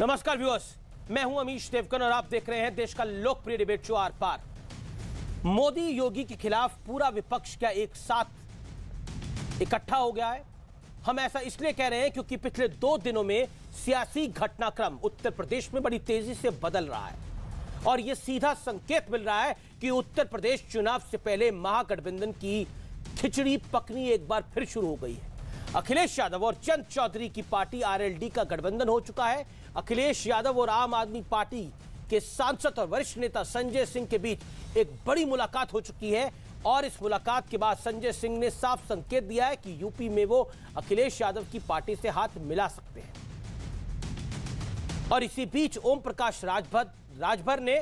नमस्कार व्यूअर्स मैं हूं अमीश देवकन और आप देख रहे हैं देश का लोकप्रिय डिबेट शो आर पार मोदी योगी के खिलाफ पूरा विपक्ष क्या एक साथ इकट्ठा हो गया है हम ऐसा इसलिए कह रहे हैं क्योंकि पिछले दो दिनों में सियासी घटनाक्रम उत्तर प्रदेश में बड़ी तेजी से बदल रहा है और यह सीधा संकेत मिल रहा है कि उत्तर प्रदेश चुनाव से पहले महागठबंधन की खिचड़ी पकनी एक बार फिर शुरू हो गई है अखिलेश यादव और चंद चौधरी की पार्टी आरएलडी का गठबंधन हो चुका है अखिलेश यादव और आम आदमी पार्टी के सांसद और वरिष्ठ नेता संजय सिंह के बीच एक बड़ी मुलाकात हो चुकी है और इस मुलाकात के बाद संजय सिंह ने साफ संकेत दिया है कि यूपी में वो अखिलेश यादव की पार्टी से हाथ मिला सकते हैं और इसी बीच ओम प्रकाश राजभर राजभर ने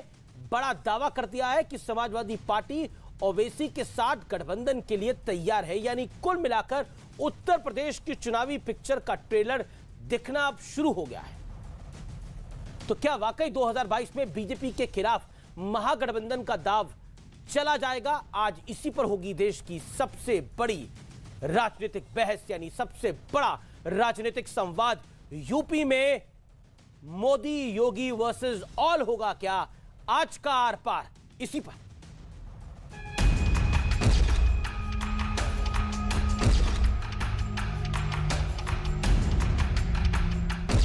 बड़ा दावा कर दिया है कि समाजवादी पार्टी ओवैसी के साथ गठबंधन के लिए तैयार है यानी कुल मिलाकर उत्तर प्रदेश की चुनावी पिक्चर का ट्रेलर दिखना अब शुरू हो गया है तो क्या वाकई 2022 में बीजेपी के खिलाफ महागठबंधन का दाव चला जाएगा आज इसी पर होगी देश की सबसे बड़ी राजनीतिक बहस यानी सबसे बड़ा राजनीतिक संवाद यूपी में मोदी योगी वर्सेस ऑल होगा क्या आज का आर पार इसी पर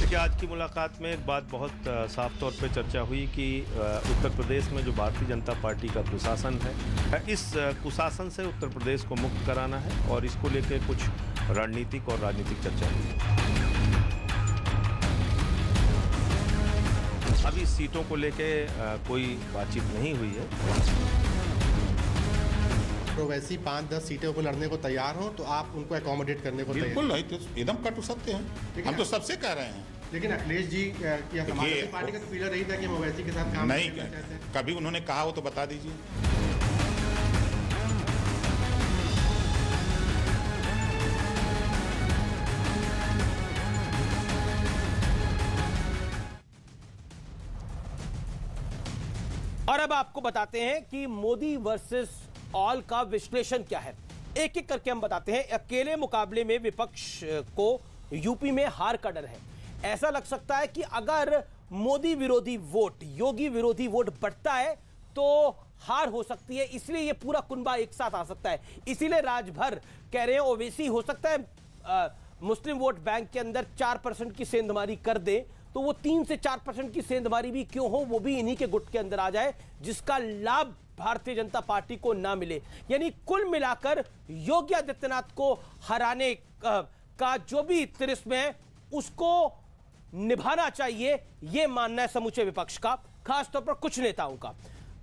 देखिए आज की मुलाकात में एक बात बहुत साफ तौर पे चर्चा हुई कि उत्तर प्रदेश में जो भारतीय जनता पार्टी का कुशासन है इस कुशासन से उत्तर प्रदेश को मुक्त कराना है और इसको लेकर कुछ रणनीतिक और राजनीतिक चर्चा हुई अभी सीटों को लेकर कोई बातचीत नहीं हुई है तो ही पाँच दस सीटों को लड़ने को तैयार हो तो आप उनको अकोमोडेट करने को बिल्कुल तो एकदम कट सकते हैं हम तो सबसे कह रहे हैं लेकिन अखिलेश जी की पार्टी का फीलर तो रही था कि मोवैसी के साथ काम नहीं चाहते कभी उन्होंने कहा हो तो बता दीजिए और अब आपको बताते हैं कि मोदी वर्सेस ऑल का विश्लेषण क्या है एक एक करके हम बताते हैं अकेले मुकाबले में विपक्ष को यूपी में हार का डर है ऐसा लग सकता है कि अगर मोदी विरोधी वोट योगी विरोधी वोट बढ़ता है तो हार हो सकती है इसलिए ये पूरा कुनबा एक साथ आ सकता है इसीलिए राजभर कह रहे हैं ओवेसी हो सकता है आ, मुस्लिम वोट बैंक के अंदर चार परसेंट की सेंधमारी कर दे तो वो तीन से चार परसेंट की सेंधमारी भी क्यों हो वो भी इन्हीं के गुट के अंदर आ जाए जिसका लाभ भारतीय जनता पार्टी को ना मिले यानी कुल मिलाकर योगी आदित्यनाथ को हराने का जो भी तिरस्म है उसको निभाना चाहिए यह मानना है समूचे विपक्ष का खासतौर पर कुछ नेताओं का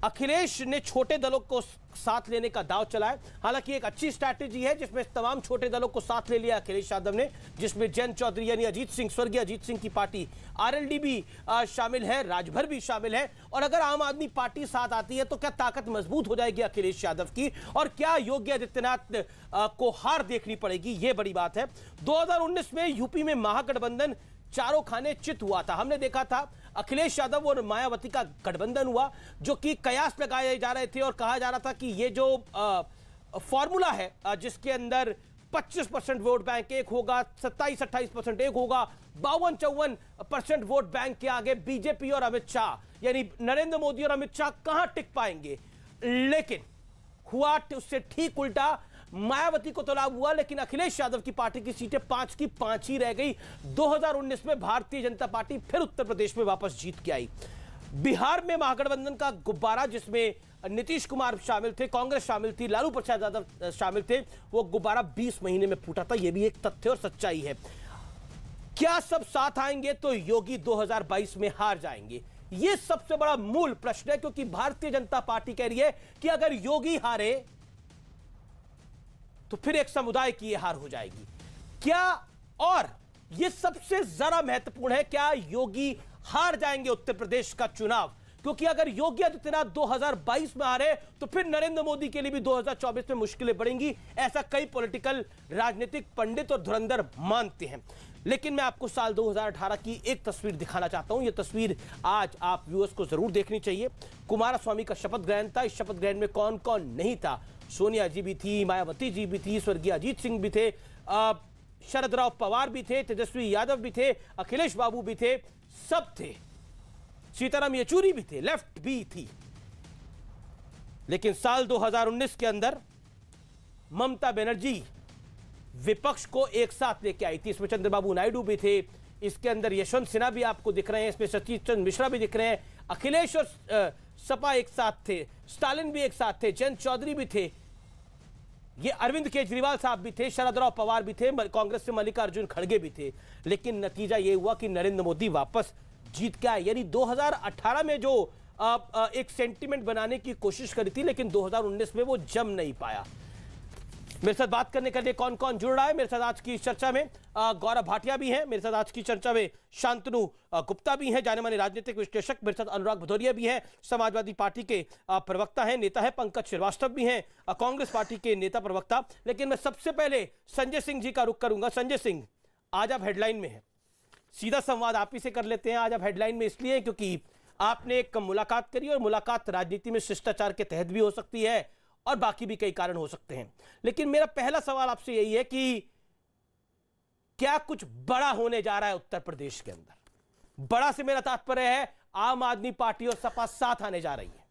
अखिलेश ने छोटे दलों को साथ लेने का दाव चलाया हालांकि एक अच्छी स्ट्रैटेजी है जिसमें तमाम छोटे दलों को साथ ले लिया अखिलेश यादव ने जिसमें जयंत चौधरी यानी अजीत सिंह स्वर्गीय अजीत सिंह की पार्टी आरएलडी भी शामिल है राजभर भी शामिल है और अगर आम आदमी पार्टी साथ आती है तो क्या ताकत मजबूत हो जाएगी अखिलेश यादव की और क्या योगी आदित्यनाथ को हार देखनी पड़ेगी यह बड़ी बात है दो में यूपी में महागठबंधन चारों खाने चित हुआ था हमने देखा था अखिलेश यादव और मायावती का गठबंधन हुआ जो कि कयास लगाए जा रहे थे और कहा जा रहा था कि ये जो फॉर्मूला है जिसके अंदर 25 परसेंट वोट बैंक एक होगा 27 अट्ठाईस परसेंट एक होगा बावन चौवन परसेंट वोट बैंक के आगे बीजेपी और अमित शाह यानी नरेंद्र मोदी और अमित शाह कहां टिक पाएंगे लेकिन हुआ उससे ठीक उल्टा मायावती को तो लाभ हुआ लेकिन अखिलेश यादव की पार्टी की सीटें पांच की पांच ही रह गई 2019 में भारतीय जनता पार्टी फिर उत्तर प्रदेश में वापस जीत के आई बिहार में महागठबंधन का गुब्बारा जिसमें नीतीश कुमार शामिल थे कांग्रेस शामिल थी लालू प्रसाद यादव शामिल थे वो गुब्बारा बीस महीने में फूटा था यह भी एक तथ्य और सच्चाई है क्या सब साथ आएंगे तो योगी 2022 में हार जाएंगे ये सबसे बड़ा मूल प्रश्न है क्योंकि भारतीय जनता पार्टी कह रही है कि अगर योगी हारे तो फिर एक समुदाय की यह हार हो जाएगी क्या और यह सबसे ज्यादा महत्वपूर्ण है क्या योगी हार जाएंगे उत्तर प्रदेश का चुनाव क्योंकि अगर योगी आदित्यनाथ 2022 में हारे तो फिर नरेंद्र मोदी के लिए भी 2024 में मुश्किलें बढ़ेंगी ऐसा कई पॉलिटिकल राजनीतिक पंडित और धुरंधर मानते हैं लेकिन मैं आपको साल 2018 की एक तस्वीर दिखाना चाहता हूं यह तस्वीर आज आप व्यूअर्स को जरूर देखनी चाहिए कुमार स्वामी का शपथ ग्रहण था इस शपथ ग्रहण में कौन कौन नहीं था सोनिया जी भी थी मायावती जी भी थी स्वर्गीय अजीत सिंह भी थे शरद राव पवार भी थे तेजस्वी यादव भी थे अखिलेश बाबू भी थे सब थे सीताराम येचूरी भी थे लेफ्ट भी थी लेकिन साल 2019 के अंदर ममता बनर्जी विपक्ष को एक साथ लेके आई थी इसमें चंद्रबाबू नायडू भी थे इसके अंदर यशवंत सिन्हा भी आपको दिख रहे हैं इसमें सतीश चंद्र मिश्रा भी दिख रहे हैं अखिलेश और सपा एक साथ थे स्टालिन भी एक साथ थे जयंत चौधरी भी थे ये अरविंद केजरीवाल साहब भी थे शरद राव पवार भी थे कांग्रेस से मल्लिकार्जुन खड़गे भी थे लेकिन नतीजा ये हुआ कि नरेंद्र मोदी वापस जीत के आए यानी 2018 में जो आ, आ, एक सेंटिमेंट बनाने की कोशिश करी थी लेकिन 2019 में वो जम नहीं पाया मेरे साथ बात करने के लिए कौन कौन जुड़ रहा है मेरे साथ आज की चर्चा में गौरव भाटिया भी हैं मेरे साथ आज की चर्चा में शांतनु गुप्ता भी हैं जाने माने राजनीतिक विश्लेषक मेरे साथ अनुराग भदौरिया भी हैं समाजवादी पार्टी के प्रवक्ता हैं नेता है पंकज श्रीवास्तव भी हैं कांग्रेस पार्टी के नेता प्रवक्ता लेकिन मैं सबसे पहले संजय सिंह जी का रुख करूंगा संजय सिंह आज आप हेडलाइन में है सीधा संवाद आप ही से कर लेते हैं आज आप हेडलाइन में इसलिए क्योंकि आपने एक मुलाकात करी और मुलाकात राजनीति में शिष्टाचार के तहत भी हो सकती है और बाकी भी कई कारण हो सकते हैं लेकिन मेरा पहला सवाल आपसे यही है कि क्या कुछ बड़ा होने जा रहा है उत्तर प्रदेश के अंदर बड़ा से मेरा तात्पर्य है आम आदमी पार्टी और सपा साथ आने जा रही है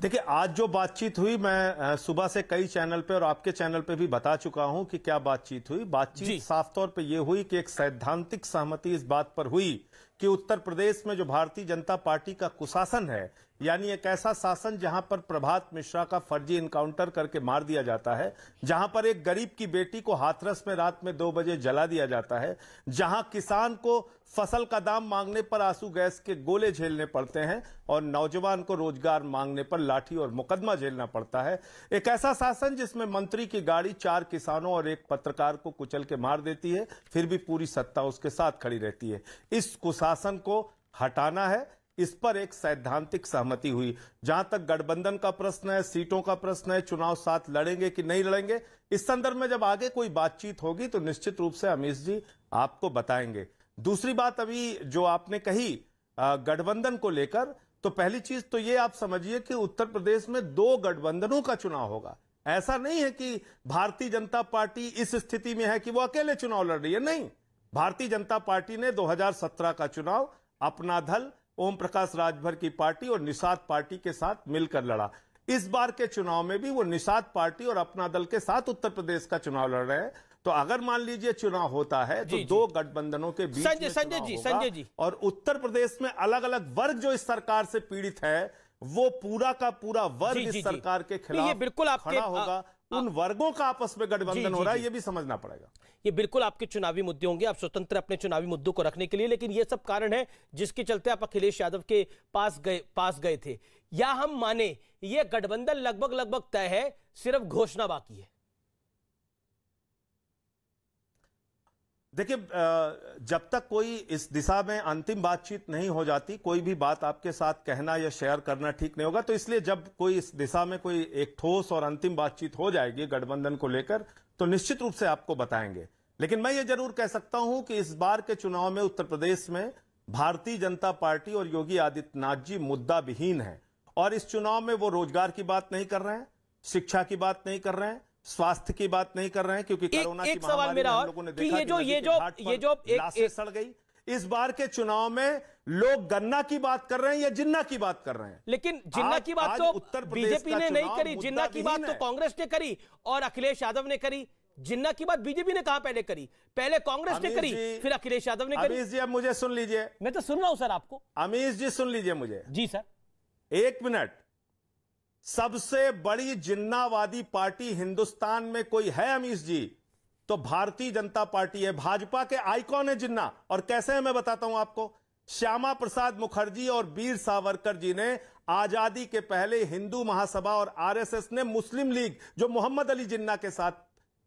देखिए आज जो बातचीत हुई मैं सुबह से कई चैनल पे और आपके चैनल पे भी बता चुका हूं कि क्या बातचीत हुई बातचीत साफ तौर पे यह हुई कि एक सैद्धांतिक सहमति इस बात पर हुई कि उत्तर प्रदेश में जो भारतीय जनता पार्टी का कुशासन है यानी एक ऐसा शासन जहां पर प्रभात मिश्रा का फर्जी इनकाउंटर करके मार दिया जाता है जहां पर एक गरीब की बेटी को हाथरस में रात में दो बजे जला दिया जाता है जहां किसान को फसल का दाम मांगने पर आंसू गैस के गोले झेलने पड़ते हैं और नौजवान को रोजगार मांगने पर लाठी और मुकदमा झेलना पड़ता है एक ऐसा शासन जिसमें मंत्री की गाड़ी चार किसानों और एक पत्रकार को कुचल के मार देती है फिर भी पूरी सत्ता उसके साथ खड़ी रहती है इस कुशासन को हटाना है इस पर एक सैद्धांतिक सहमति हुई जहां तक गठबंधन का प्रश्न है सीटों का प्रश्न है चुनाव साथ लड़ेंगे कि नहीं लड़ेंगे इस संदर्भ में जब आगे कोई बातचीत होगी तो निश्चित रूप से अमीश जी आपको बताएंगे दूसरी बात अभी जो आपने कही गठबंधन को लेकर तो पहली चीज तो ये आप समझिए कि उत्तर प्रदेश में दो गठबंधनों का चुनाव होगा ऐसा नहीं है कि भारतीय जनता पार्टी इस स्थिति में है कि वो अकेले चुनाव लड़ रही है नहीं भारतीय जनता पार्टी ने 2017 का चुनाव अपना दल ओम प्रकाश राजभर की पार्टी और निषाद पार्टी के साथ मिलकर लड़ा इस बार के चुनाव में भी वो निषाद पार्टी और अपना दल के साथ उत्तर प्रदेश का चुनाव लड़ रहे हैं तो अगर मान लीजिए चुनाव होता है तो दो गठबंधनों के बीच संजय संजय जी संजय जी और उत्तर प्रदेश में अलग अलग वर्ग जो इस सरकार से पीड़ित है वो पूरा का पूरा वर्ग इस सरकार के खिलाफ बिल्कुल खड़ा होगा उन हाँ। वर्गों का आपस में गठबंधन हो रहा है ये भी समझना पड़ेगा ये बिल्कुल आपके चुनावी मुद्दे होंगे आप स्वतंत्र अपने चुनावी मुद्दों को रखने के लिए लेकिन ये सब कारण है जिसके चलते आप अखिलेश यादव के पास गए पास गए थे या हम माने ये गठबंधन लगभग लगभग तय है सिर्फ घोषणा बाकी है देखिए जब तक कोई इस दिशा में अंतिम बातचीत नहीं हो जाती कोई भी बात आपके साथ कहना या शेयर करना ठीक नहीं होगा तो इसलिए जब कोई इस दिशा में कोई एक ठोस और अंतिम बातचीत हो जाएगी गठबंधन को लेकर तो निश्चित रूप से आपको बताएंगे लेकिन मैं ये जरूर कह सकता हूं कि इस बार के चुनाव में उत्तर प्रदेश में भारतीय जनता पार्टी और योगी आदित्यनाथ जी मुद्दा विहीन है और इस चुनाव में वो रोजगार की बात नहीं कर रहे हैं शिक्षा की बात नहीं कर रहे हैं स्वास्थ्य की बात नहीं कर रहे हैं क्योंकि कोरोना की सवाल मेरा और लोगों ने देखा ये जो ये जो ये जो एक सड़ गई इस बार के चुनाव में लोग गन्ना की बात कर रहे हैं या जिन्ना की बात कर रहे हैं लेकिन जिन्ना की बात तो उत्तर बीजेपी ने नहीं करी जिन्ना की बात तो कांग्रेस ने करी और अखिलेश यादव ने करी जिन्ना की बात बीजेपी ने कहा पहले करी पहले कांग्रेस ने करी फिर अखिलेश यादव ने करी अमीश जी अब मुझे सुन लीजिए मैं तो सुन रहा हूं सर आपको अमीश जी सुन लीजिए मुझे जी सर एक मिनट सबसे बड़ी जिन्नावादी पार्टी हिंदुस्तान में कोई है अमीश जी तो भारतीय जनता पार्टी है भाजपा के आइकॉन है जिन्ना और कैसे है मैं बताता हूं आपको श्यामा प्रसाद मुखर्जी और वीर सावरकर जी ने आजादी के पहले हिंदू महासभा और आरएसएस ने मुस्लिम लीग जो मोहम्मद अली जिन्ना के साथ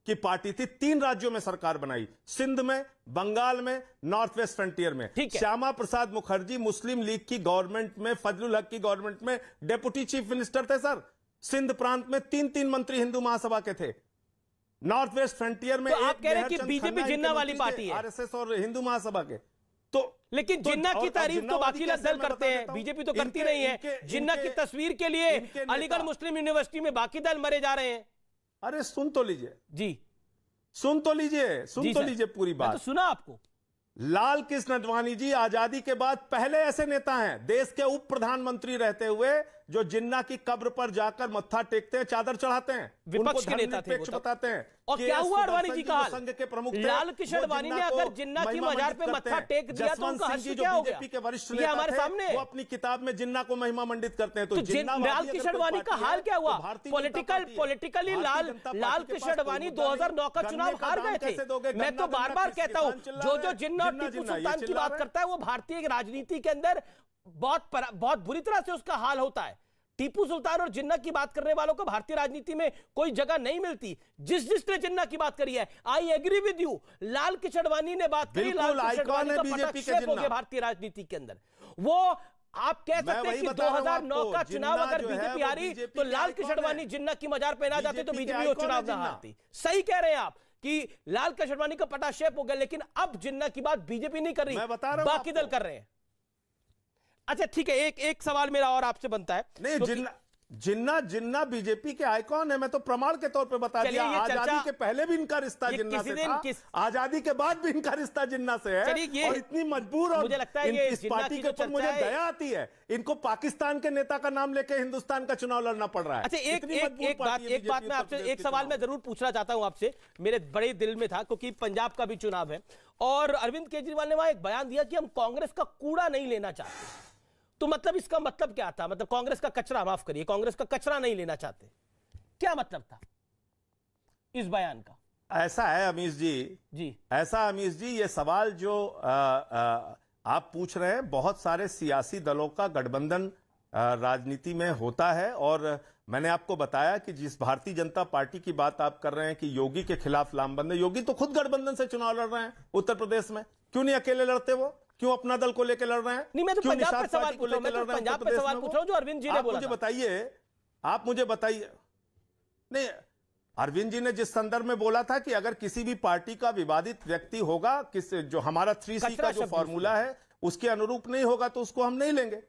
की पार्टी थी तीन राज्यों में सरकार बनाई सिंध में बंगाल में नॉर्थ वेस्ट फ्रंटियर में श्यामा प्रसाद मुखर्जी मुस्लिम लीग की गवर्नमेंट में फजलुल हक की गवर्नमेंट में डेप्यूटी चीफ मिनिस्टर थे सर सिंध प्रांत में तीन तीन मंत्री हिंदू महासभा के थे नॉर्थ वेस्ट फ्रंटियर में तो आप कह रहे हैं कि बीजेपी जिन्ना वाली पार्टी है आरएसएस और हिंदू महासभा के तो लेकिन तो जिन्ना की तारीफ तो बाकी दल करते हैं बीजेपी तो करती नहीं है जिन्ना की तस्वीर के लिए अलीगढ़ मुस्लिम यूनिवर्सिटी में बाकी दल मरे जा रहे हैं अरे सुन तो लीजिए जी सुन तो लीजिए सुन तो लीजिए पूरी तो बात तो सुना आपको लाल कृष्ण अडवाणी जी आजादी के बाद पहले ऐसे नेता हैं देश के उप प्रधानमंत्री रहते हुए जो जिन्ना की कब्र पर जाकर मत्था टेकते हैं चादर चढ़ाते हैं विपक्ष के नेता थे बताते हैं और क्या हुआ अडवाणी जी का संघ के प्रमुख लाल किशन अडवाणी ने अगर जिन्ना की मजार पे मत्था टेक दिया तो उनका सिंह क्या जो बीजेपी के वरिष्ठ नेता हमारे सामने वो अपनी किताब में जिन्ना को महिमा मंडित करते हैं तो, तो जिन्ना लाल किशन अडवाणी का हाल क्या हुआ पॉलिटिकल पॉलिटिकली लाल लाल किशन अडवाणी 2009 का चुनाव हार गए थे मैं तो बार बार कहता हूँ जो जो जिन्ना और टीपू सुल्तान की बात करता है वो भारतीय राजनीति के अंदर बहुत बहुत बुरी तरह से उसका हाल होता है टीपू सुल्तान और जिन्ना की बात करने वालों को भारतीय राजनीति में कोई जगह नहीं मिलती जिस जिसने जिन्ना की बात करी है I agree with you Lal Kishanwani ने बात करी लाल किशनवानी भारतीय राजनीति के अंदर वो आप कह सकते हैं कि 2009 का चुनाव अगर बीजेपी हारी तो लाल किशनवानी जिन्ना की मजार पे ना जाते तो बीजेपी वो चुनाव ना हारती सही कह रहे हैं आप कि लाल किशनवानी का पटाक्षेप हो गया लेकिन अब जिन्ना की बात बीजेपी नहीं कर रही बाकी दल कर रहे हैं अच्छा ठीक है एक एक सवाल मेरा और आपसे बनता है नहीं तो जिन्ना जिन्ना जिन्ना बीजेपी के आइकॉन है मैं तो प्रमाण के तौर पे बता दिया आजादी के पहले भी इनका रिश्ता जिन्ना से था किस... आजादी के बाद भी इनका रिश्ता जिन्ना से है ये, और इतनी मजबूर और मुझे लगता है इन, ये इस पार्टी के ऊपर मुझे दया आती है इनको पाकिस्तान के नेता का नाम लेके हिंदुस्तान का चुनाव लड़ना पड़ रहा है अच्छा एक बात में आपसे एक सवाल मैं जरूर पूछना चाहता हूँ आपसे मेरे बड़े दिल में था क्योंकि पंजाब का भी चुनाव है और अरविंद केजरीवाल ने वहां एक बयान दिया कि हम कांग्रेस का कूड़ा नहीं लेना चाहते तो मतलब इसका मतलब क्या था मतलब कांग्रेस का कचरा माफ करिए कांग्रेस का कचरा नहीं लेना चाहते क्या मतलब था इस बयान का ऐसा है अमीश जी जी ऐसा अमीश जी ये सवाल जो आ, आ, आप पूछ रहे हैं बहुत सारे सियासी दलों का गठबंधन राजनीति में होता है और मैंने आपको बताया कि जिस भारतीय जनता पार्टी की बात आप कर रहे हैं कि योगी के खिलाफ लामबंद योगी तो खुद गठबंधन से चुनाव लड़ रहे हैं उत्तर प्रदेश में क्यों नहीं अकेले लड़ते वो क्यों अपना दल को लेकर लड़ रहे हैं नहीं मैं तो पंजाब पे सवाल पूछ रहा हूं पंजाब पे सवाल पूछ रहा हूं जो अरविंद जी ने बोला मुझे बताइए आप मुझे बताइए नहीं अरविंद जी ने जिस संदर्भ में बोला था कि अगर किसी भी पार्टी का विवादित व्यक्ति होगा किस जो हमारा थ्री सी का जो फॉर्मूला है उसके अनुरूप नहीं होगा तो उसको हम नहीं लेंगे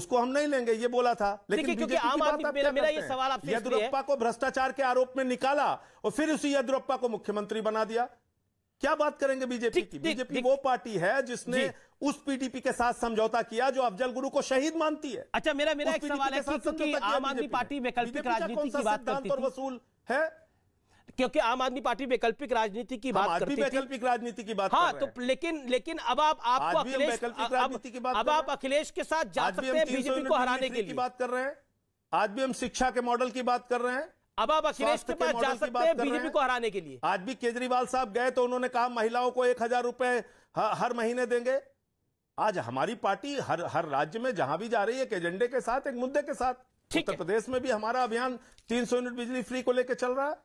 उसको हम नहीं लेंगे ये बोला था लेकिन क्योंकि आम आदमी मेरा, मेरा ये सवाल आपसे येदुरप्पा को भ्रष्टाचार के आरोप में निकाला और फिर उसी येदुरप्पा को मुख्यमंत्री बना दिया क्या बात करेंगे बीजेपी की बीजेपी वो पार्टी है जिसने उस पीडीपी के साथ समझौता किया जो अफजल गुरु को शहीद मानती है अच्छा मेरा मेरा एक सवाल है क्योंकि आम आदमी पार्टी वैकल्पिक राजनीति की बात करती थी वसूल है क्योंकि आम आदमी पार्टी वैकल्पिक राजनीति की बात करती वैकल्पिक राजनीति की बात हाँ तो लेकिन लेकिन अब आप आपको अखिलेश अब, अब आप अखिलेश के साथ जा सकते हैं बीजेपी को हराने के लिए बात कर रहे हैं आज भी हम शिक्षा के मॉडल की बात कर रहे हैं अब आप अखिलेश के पास जा सकते हैं बीजेपी को हराने के लिए आज भी केजरीवाल साहब गए तो उन्होंने कहा महिलाओं को एक हजार रुपए हर महीने देंगे आज हमारी पार्टी हर हर राज्य में जहां भी जा रही है एक एजेंडे के साथ एक मुद्दे के साथ उत्तर प्रदेश में भी हमारा अभियान 300 यूनिट बिजली फ्री को लेकर चल रहा है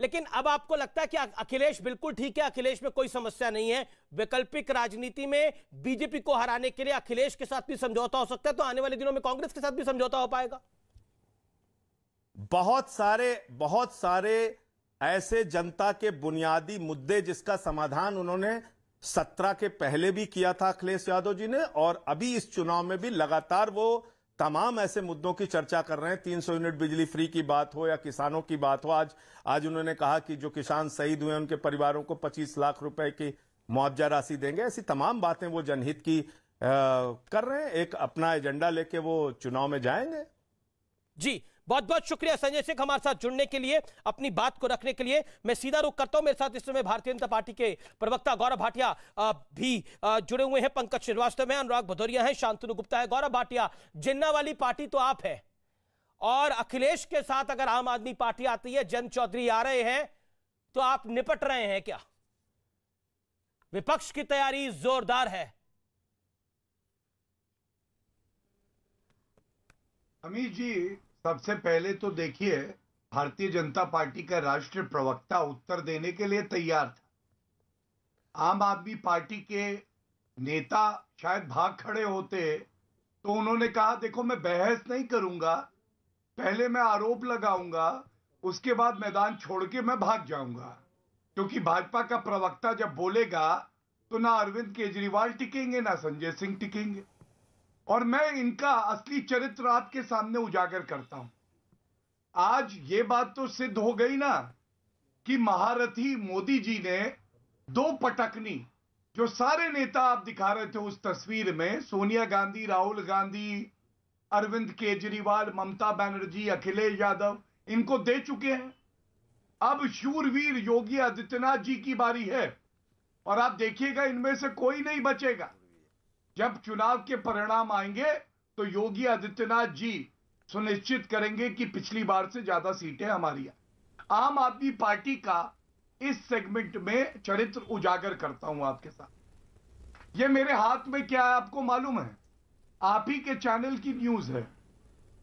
लेकिन अब आपको लगता है कि अखिलेश बिल्कुल ठीक है अखिलेश में कोई समस्या नहीं है वैकल्पिक राजनीति में बीजेपी को हराने के लिए अखिलेश के साथ भी समझौता हो सकता है तो आने वाले दिनों में कांग्रेस के साथ भी समझौता हो पाएगा बहुत सारे बहुत सारे ऐसे जनता के बुनियादी मुद्दे जिसका समाधान उन्होंने सत्रह के पहले भी किया था अखिलेश यादव जी ने और अभी इस चुनाव में भी लगातार वो तमाम ऐसे मुद्दों की चर्चा कर रहे हैं तीन सौ यूनिट बिजली फ्री की बात हो या किसानों की बात हो आज आज उन्होंने कहा कि जो किसान शहीद हुए उनके परिवारों को पच्चीस लाख रुपए की मुआवजा राशि देंगे ऐसी तमाम बातें वो जनहित की आ, कर रहे हैं एक अपना एजेंडा लेके वो चुनाव में जाएंगे जी बहुत बहुत शुक्रिया संजय सिंह हमारे साथ जुड़ने के लिए अपनी बात को रखने के लिए मैं सीधा रुख करता हूं मेरे साथ इस समय भारतीय जनता पार्टी के प्रवक्ता गौरव भाटिया भी जुड़े हुए हैं पंकज श्रीवास्तव है अनुराग भदौरिया है शांतनु गुप्ता है गौरव भाटिया जिन्ना वाली पार्टी तो आप है और अखिलेश के साथ अगर आम आदमी पार्टी आती है जन चौधरी आ रहे हैं तो आप निपट रहे हैं क्या विपक्ष की तैयारी जोरदार है अमित जी सबसे पहले तो देखिए भारतीय जनता पार्टी का राष्ट्रीय प्रवक्ता उत्तर देने के लिए तैयार था आम आदमी पार्टी के नेता शायद भाग खड़े होते तो उन्होंने कहा देखो मैं बहस नहीं करूंगा पहले मैं आरोप लगाऊंगा उसके बाद मैदान छोड़ के मैं भाग जाऊंगा क्योंकि भाजपा का प्रवक्ता जब बोलेगा तो ना अरविंद केजरीवाल टिकेंगे ना संजय सिंह टिकेंगे और मैं इनका असली चरित्र आपके सामने उजागर करता हूं आज ये बात तो सिद्ध हो गई ना कि महारथी मोदी जी ने दो पटकनी जो सारे नेता आप दिखा रहे थे उस तस्वीर में सोनिया गांधी राहुल गांधी अरविंद केजरीवाल ममता बनर्जी अखिलेश यादव इनको दे चुके हैं अब शूरवीर योगी आदित्यनाथ जी की बारी है और आप देखिएगा इनमें से कोई नहीं बचेगा जब चुनाव के परिणाम आएंगे तो योगी आदित्यनाथ जी सुनिश्चित करेंगे कि पिछली बार से ज्यादा सीटें हमारी आम आदमी पार्टी का इस सेगमेंट में चरित्र उजागर करता हूं आपके साथ ये मेरे हाथ में क्या है आपको मालूम है आप ही के चैनल की न्यूज है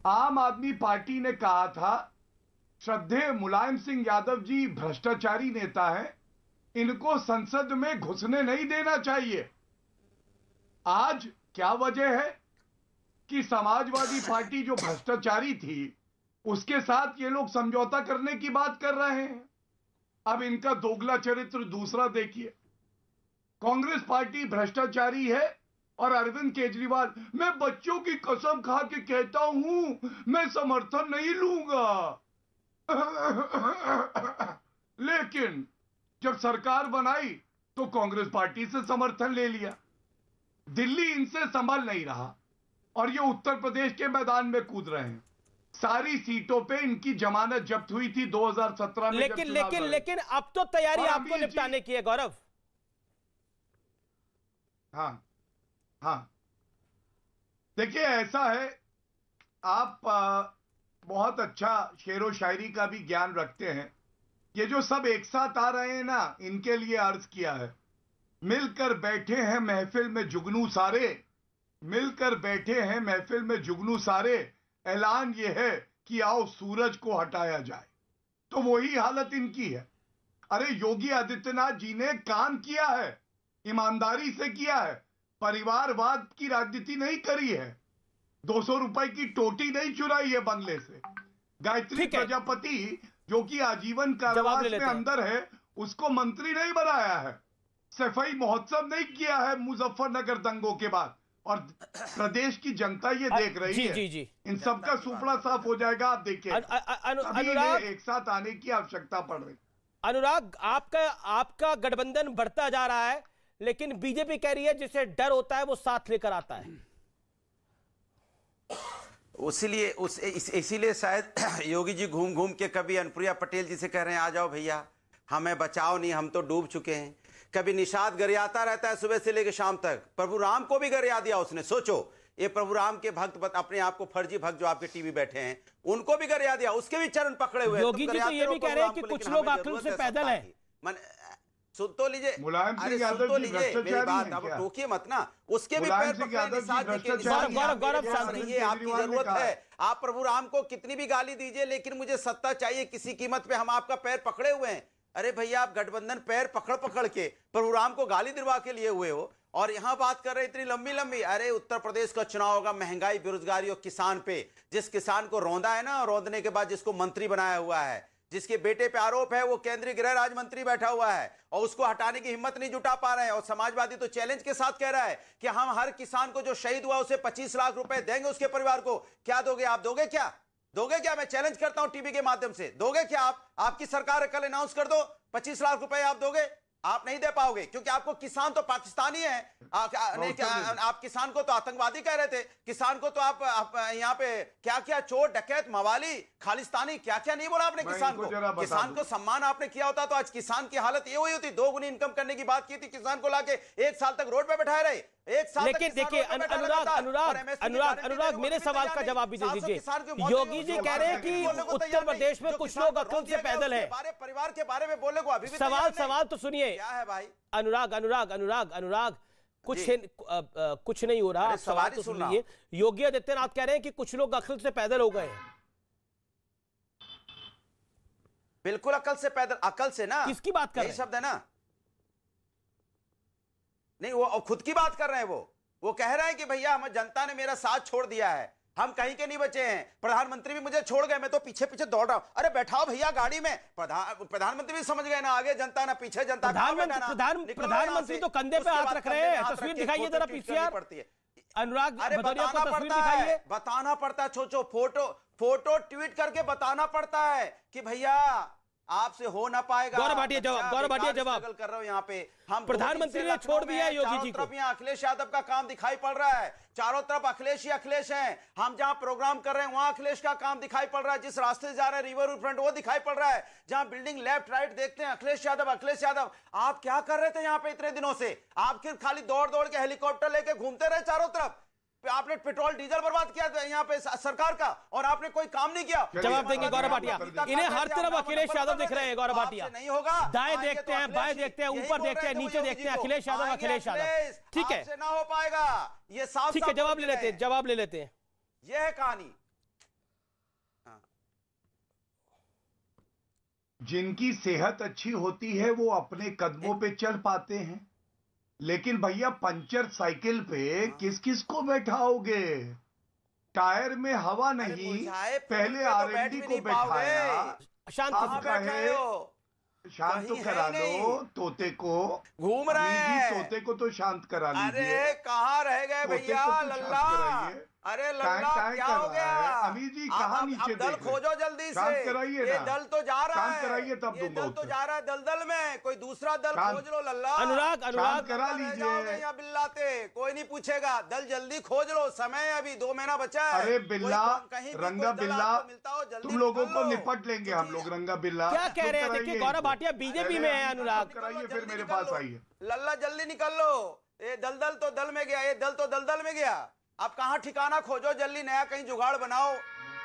आम आदमी पार्टी ने कहा था श्रद्धे मुलायम सिंह यादव जी भ्रष्टाचारी नेता हैं इनको संसद में घुसने नहीं देना चाहिए आज क्या वजह है कि समाजवादी पार्टी जो भ्रष्टाचारी थी उसके साथ ये लोग समझौता करने की बात कर रहे हैं अब इनका दोगला चरित्र दूसरा देखिए कांग्रेस पार्टी भ्रष्टाचारी है और अरविंद केजरीवाल मैं बच्चों की कसम खा के कहता हूं मैं समर्थन नहीं लूंगा लेकिन जब सरकार बनाई तो कांग्रेस पार्टी से समर्थन ले लिया दिल्ली इनसे संभल नहीं रहा और ये उत्तर प्रदेश के मैदान में कूद रहे हैं सारी सीटों पे इनकी जमानत जब्त हुई थी 2017 में लेकिन लेकिन लेकिन अब तो तैयारी आपको निपटाने की है गौरव हाँ हाँ देखिए ऐसा है आप आ, बहुत अच्छा शेर व शायरी का भी ज्ञान रखते हैं ये जो सब एक साथ आ रहे हैं ना इनके लिए अर्ज किया है मिलकर बैठे हैं महफिल में जुगनू सारे मिलकर बैठे हैं महफिल में जुगनू सारे ऐलान यह है कि आओ सूरज को हटाया जाए तो वही हालत इनकी है अरे योगी आदित्यनाथ जी ने काम किया है ईमानदारी से किया है परिवारवाद की राजनीति नहीं करी है दो सौ रुपए की टोटी नहीं चुराई है बंगले से गायत्री प्रजापति जो कि आजीवन कारावास में अंदर है उसको मंत्री नहीं बनाया है सफाई महोत्सव नहीं किया है मुजफ्फरनगर दंगों के बाद और प्रदेश की जनता ये देख रही जी, है जी, जी। इन सबका सुपड़ा साफ हो जाएगा आप देखिए अनुराग एक साथ आने की आवश्यकता पड़ रही अनुराग आपका आपका गठबंधन बढ़ता जा रहा है लेकिन बीजेपी कह रही है जिसे डर होता है वो साथ लेकर आता है उसीलिए उस इसीलिए शायद योगी जी घूम घूम के कभी अनुप्रिया पटेल जी से कह रहे हैं आ जाओ भैया हमें बचाओ नहीं हम तो डूब चुके हैं कभी निषाद गरियाता रहता है सुबह से लेकर शाम तक प्रभु राम को भी गरिया दिया उसने सोचो ये प्रभु राम के भक्त अपने आप को फर्जी भक्त जो आपके टीवी बैठे हैं उनको भी गरिया दिया उसके भी चरण पकड़े हुए तो योगी जी तो ये भी कह रहे हैं कि कुछ लोग से पैदल है मन सुन तो लीजिए अरे सुन तो लीजिए मेरी बात अब टोकिए मत ना उसके भी पैर पकड़े ये आपकी जरूरत है आप प्रभु राम को कितनी भी गाली दीजिए लेकिन मुझे सत्ता चाहिए किसी कीमत पे हम आपका पैर पकड़े हुए हैं अरे भैया आप गठबंधन पैर पकड़ पकड़ के प्रभु राम को गाली दिलवा के लिए हुए हो और यहां बात कर रहे इतनी लंबी लंबी अरे उत्तर प्रदेश का चुनाव होगा महंगाई बेरोजगारी और किसान पे जिस किसान को रौंदा है ना रौंदने के बाद जिसको मंत्री बनाया हुआ है जिसके बेटे पे आरोप है वो केंद्रीय गृह राज्य मंत्री बैठा हुआ है और उसको हटाने की हिम्मत नहीं जुटा पा रहे हैं और समाजवादी तो चैलेंज के साथ कह रहा है कि हम हर किसान को जो शहीद हुआ उसे पच्चीस लाख रुपए देंगे उसके परिवार को क्या दोगे आप दोगे क्या दोगे क्या मैं चैलेंज करता हूं टीवी के माध्यम से दोगे क्या आप आपकी सरकार कल अनाउंस कर दो पच्चीस लाख रुपए आप दोगे आप नहीं दे पाओगे क्योंकि आपको किसान तो पाकिस्तानी है आ, नहीं, आ, आप किसान को तो आतंकवादी कह रहे थे किसान को तो आप, आप यहाँ पे क्या क्या चोर डकैत मवाली खालिस्तानी क्या क्या नहीं बोला आपने किसान को किसान को सम्मान आपने किया होता तो आज किसान की हालत ये हुई होती दो गुनी इनकम करने की बात की थी किसान को लाके एक साल तक रोड पे बैठाए रहे एक साथ लेकिन देखिए अनुराग अनुराग अनुराग अनुराग मेरे सवाल का जवाब भी दे दीजिए योगी जी कह रहे हैं कि उत्तर प्रदेश में कुछ लोग अकुल से पैदल है परिवार के बारे में बोले को अभी सवाल सवाल तो सुनिए क्या है भाई अनुराग अनुराग अनुराग अनुराग कुछ कुछ नहीं हो रहा सवाल तो सुनिए योगी आदित्यनाथ कह रहे हैं कि कुछ लोग अखिल से पैदल हो गए बिल्कुल अकल से पैदल अकल से ना किसकी बात कर रहे शब्द है ना नहीं वो खुद की बात कर रहे हैं वो वो कह रहे हैं कि भैया हम जनता ने मेरा साथ छोड़ दिया है हम कहीं के नहीं बचे हैं प्रधानमंत्री भी मुझे छोड़ गए मैं तो पीछे पीछे दौड़ रहा हूँ अरे बैठाओ भैया गाड़ी में प्रधान प्रधानमंत्री भी समझ गए ना आगे जनता ना पीछे जनता प्रधानमंत्री तो कंधे पे हाथ रख रहे हैं दिखाइए जरा पीछे पड़ती है अनुराग अरे बताना पड़ता है बताना पड़ता है छोचो फोटो फोटो ट्वीट करके बताना पड़ता है कि भैया आपसे हो ना पाएगा गौरव भाटिया जवाब गौरव भाटिया जवाब कर रहे हो यहाँ पे हम प्रधानमंत्री ने छोड़ दिया है योगी जी तरफ यहाँ अखिलेश यादव का काम दिखाई पड़ रहा है चारों तरफ अखिलेश ही अखिलेश हैं हम जहाँ प्रोग्राम कर रहे हैं वहां अखिलेश का काम दिखाई पड़ रहा है जिस रास्ते से जा रहे हैं रिवर फ्रंट वो दिखाई पड़ रहा है जहाँ बिल्डिंग लेफ्ट राइट देखते हैं अखिलेश यादव अखिलेश यादव आप क्या कर रहे थे यहाँ पे इतने दिनों से आप फिर खाली दौड़ दौड़ के हेलीकॉप्टर लेके घूमते रहे चारों तरफ आपने पेट्रोल डीजल बर्बाद किया यहाँ पे सरकार का और आपने कोई काम नहीं किया जवाब देंगे मतलब गौरव भाटिया इन्हें हर तरफ अखिलेश यादव तो दिख रहे हैं गौरव भाटिया नहीं होगा दाएं तो देखते हैं बाएं देखते हैं ऊपर देखते हैं नीचे देखते हैं अखिलेश यादव अखिलेश यादव ठीक है ना हो पाएगा ये साफ ठीक है जवाब ले लेते हैं जवाब ले लेते हैं यह है कहानी हाँ। जिनकी सेहत अच्छी होती है वो अपने कदमों पे चल पाते हैं लेकिन भैया पंचर साइकिल पे किस किस को बैठाओगे टायर में हवा नहीं पहले आर एन डी को बैठाया शांत कहे शांत तो करा दो तोते को घूम रहे हैं तोते को तो शांत करा लीजिए कहा रह गए भैया तो लल्ला अरे लल्ला क्या हो गया अमीर जी कहा नीचे दल खोजो जल्दी से ये दल तो जा रहा है कराइए तब ये दल तो जा रहा है दलदल में कोई दूसरा दल खोज लो लल्ला अनुराग अनुराग करा लीजिए बिल्लाते कोई नहीं पूछेगा दल जल्दी खोज लो समय अभी दो महीना बचा है अरे बिल्ला रंगा बिल्ला मिलता हो जल्दी तुम लोगों को निपट लेंगे हम लोग रंगा बिल्ला क्या कह रहे हैं देखिए गौरव भाटिया बीजेपी में है अनुराग कराइए फिर मेरे पास आइए लल्ला जल्दी निकल लो ये दलदल तो दल में गया ये दल तो दलदल में गया आप कहाँ ठिकाना खोजो जल्दी नया कहीं जुगाड़ बनाओ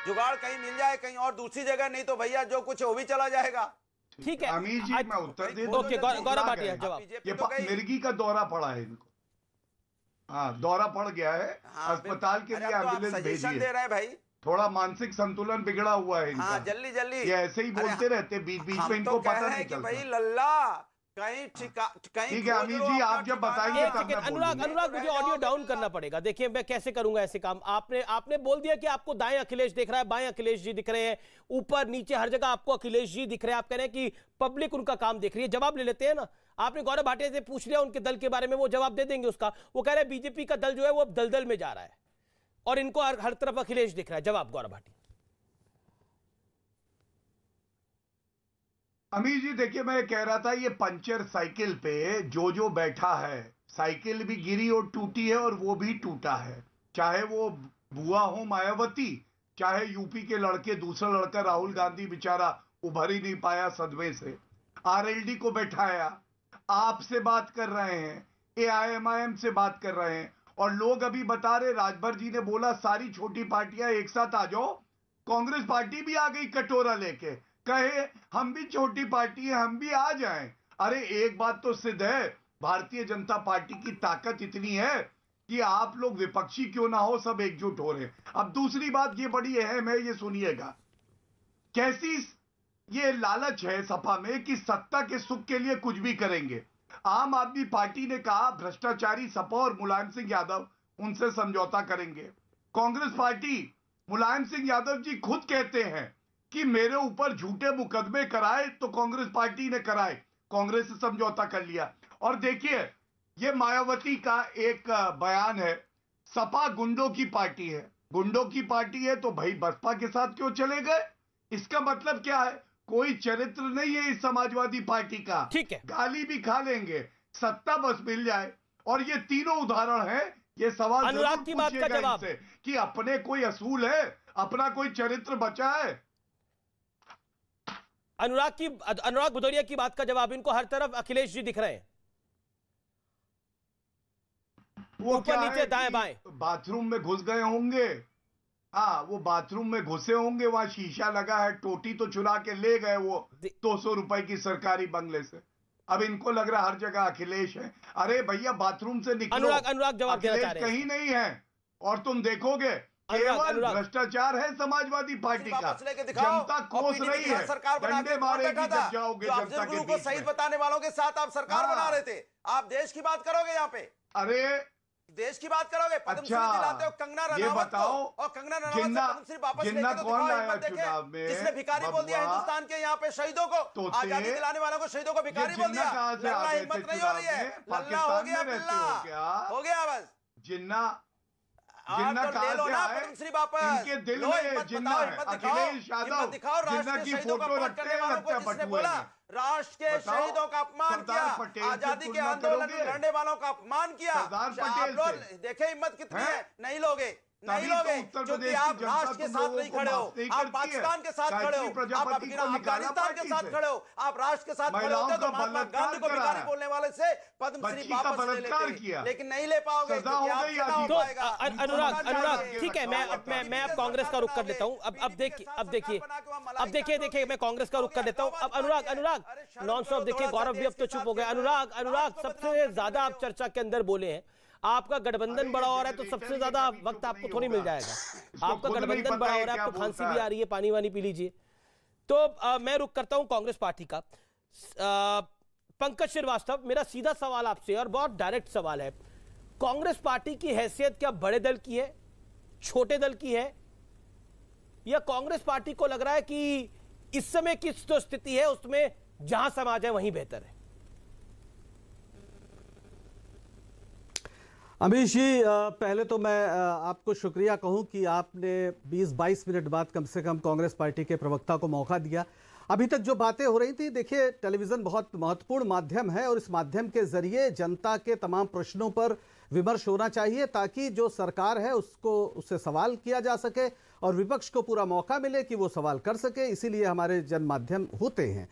जुगाड़ कहीं मिल जाए कहीं और दूसरी जगह नहीं तो भैया जो कुछ वो भी चला जाएगा ठीक है अमीर जी मैं उत्तर दे ओके जवाब ये तो मिर्गी का दौरा पड़ा है इनको हाँ दौरा पड़ गया है हाँ, अस्पताल के लिए एम्बुलेंस तो भेजी दे रहे हैं भाई थोड़ा मानसिक संतुलन बिगड़ा हुआ है हाँ, जल्दी जल्दी ये ऐसे ही बोलते रहते बीच बीच में इनको तो पता नहीं चलता भाई लल्ला कहीं ठीक है जी आप जब बताइए अनुराग अनुराग मुझे ऑडियो डाउन करना पड़ेगा देखिए मैं कैसे करूंगा ऐसे काम आपने आपने बोल दिया कि आपको दाएं अखिलेश दिख रहा है बाएं अखिलेश जी दिख रहे हैं ऊपर नीचे हर जगह आपको अखिलेश जी दिख रहे हैं आप कह रहे हैं कि पब्लिक उनका काम देख रही है जवाब ले लेते हैं ना आपने गौरव भाटिया से पूछ लिया उनके दल के बारे में वो जवाब दे देंगे उसका वो कह रहे हैं बीजेपी का दल जो है वो अब दलदल में जा रहा है और इनको हर तरफ अखिलेश दिख रहा है जवाब गौरव भाटिया अमीर जी देखिए मैं कह रहा था ये पंचर साइकिल पे जो जो बैठा है साइकिल भी गिरी और टूटी है और वो भी टूटा है चाहे वो बुआ हो मायावती चाहे यूपी के लड़के दूसरा लड़का राहुल गांधी बेचारा उभर ही नहीं पाया सदमे से आरएलडी को बैठाया आपसे बात कर रहे हैं एआईएमआईएम से बात कर रहे हैं और लोग अभी बता रहे राजभर जी ने बोला सारी छोटी पार्टियां एक साथ आ जाओ कांग्रेस पार्टी भी आ गई कटोरा लेके कहे हम भी छोटी पार्टी है हम भी आ जाएं अरे एक बात तो सिद्ध है भारतीय जनता पार्टी की ताकत इतनी है कि आप लोग विपक्षी क्यों ना हो सब एकजुट हो रहे अब दूसरी बात ये बड़ी अहम है ये सुनिएगा कैसी ये लालच है सपा में कि सत्ता के सुख के लिए कुछ भी करेंगे आम आदमी पार्टी ने कहा भ्रष्टाचारी सपा और मुलायम सिंह यादव उनसे समझौता करेंगे कांग्रेस पार्टी मुलायम सिंह यादव जी खुद कहते हैं कि मेरे ऊपर झूठे मुकदमे कराए तो कांग्रेस पार्टी ने कराए कांग्रेस से समझौता कर लिया और देखिए ये मायावती का एक बयान है सपा गुंडों की पार्टी है गुंडों की पार्टी है तो भाई बसपा के साथ क्यों चले गए इसका मतलब क्या है कोई चरित्र नहीं है इस समाजवादी पार्टी का ठीक है गाली भी खा लेंगे सत्ता बस मिल जाए और ये तीनों उदाहरण हैं ये सवाल अनुराग की बात का जवाब कि अपने कोई असूल है अपना कोई चरित्र बचा है अनुराग की अनुराग भुदौरिया की बात का जवाब इनको हर तरफ अखिलेश जी दिख रहे हैं वो क्या नीचे दाएं बाएं बाथरूम में घुस गए होंगे हाँ वो बाथरूम में घुसे होंगे वहां शीशा लगा है टोटी तो चुरा के ले गए वो दो सौ रुपए की सरकारी बंगले से अब इनको लग रहा हर जगह अखिलेश है अरे भैया बाथरूम से निकलो अनुराग अनुराग जवाब अखिलेश कहीं नहीं है और तुम देखोगे भ्रष्टाचार है समाजवादी पार्टी का जनता कोस रही है सरकार डंडे मारेगी जब जाओगे जनता के सही बताने वालों के साथ आप सरकार हाँ। बना रहे थे आप देश की बात करोगे यहाँ पे अरे देश की बात करोगे अच्छा हो कंगना रनावत को और कंगना जिन्ना, वापस जिन्ना तो कौन लाया चुनाव में जिसने भिखारी बोल दिया हिंदुस्तान के यहाँ पे शहीदों को तो आजादी दिलाने वालों को शहीदों को भिखारी बोल दिया हिम्मत नहीं हो रही है हो गया हो गया बस जिन्ना हाँ, तो दिल दिखाओ राष्ट्र के शहीदों का बोला राष्ट्र के शहीदों का अपमान किया आजादी के आंदोलन में लड़ने वालों का अपमान किया अच्छा, देखे हिम्मत कितनी है नहीं लोगे नहीं तो लोगे तो आप राष्ट्र के साथ नहीं खड़े हो आप पाकिस्तान के साथ खड़े हो आप अफगानिस्तान के साथ खड़े हो आप राष्ट्र के साथ खड़े होते तो महात्मा गांधी को भिखारी बोलने वाले से पद्मश्री वापस ले लेकिन नहीं ले पाओगे तो अनुराग अनुराग ठीक है मैं मैं अब कांग्रेस का रुख कर देता हूँ अब अब देखिए अब देखिए अब देखिए देखिए मैं कांग्रेस का रुख कर देता हूँ अब अनुराग अनुराग नॉन स्टॉप देखिए तो गौरव भी अब तो चुप हो गए अनुराग अनुराग सबसे ज्यादा आप चर्चा के अंदर बोले हैं आपका गठबंधन बड़ा हो रहा है तो सबसे ज्यादा तो वक्त आपको थोड़ी मिल जाएगा तो आपका गठबंधन बड़ा हो रहा है आपको खांसी भी आ रही है पानी वानी पी लीजिए तो मैं रुक करता हूं कांग्रेस पार्टी का पंकज श्रीवास्तव मेरा सीधा सवाल आपसे और बहुत डायरेक्ट सवाल है कांग्रेस पार्टी की हैसियत क्या बड़े दल की है छोटे दल की है या कांग्रेस पार्टी को लग रहा है कि इस समय किस जो तो स्थिति है उसमें जहां समाज है वहीं बेहतर है अमीश जी पहले तो मैं आपको शुक्रिया कहूं कि आपने 20-22 मिनट बाद कम से कम कांग्रेस पार्टी के प्रवक्ता को मौका दिया अभी तक जो बातें हो रही थी देखिए टेलीविज़न बहुत महत्वपूर्ण माध्यम है और इस माध्यम के जरिए जनता के तमाम प्रश्नों पर विमर्श होना चाहिए ताकि जो सरकार है उसको उससे सवाल किया जा सके और विपक्ष को पूरा मौका मिले कि वो सवाल कर सके इसीलिए हमारे जन माध्यम होते हैं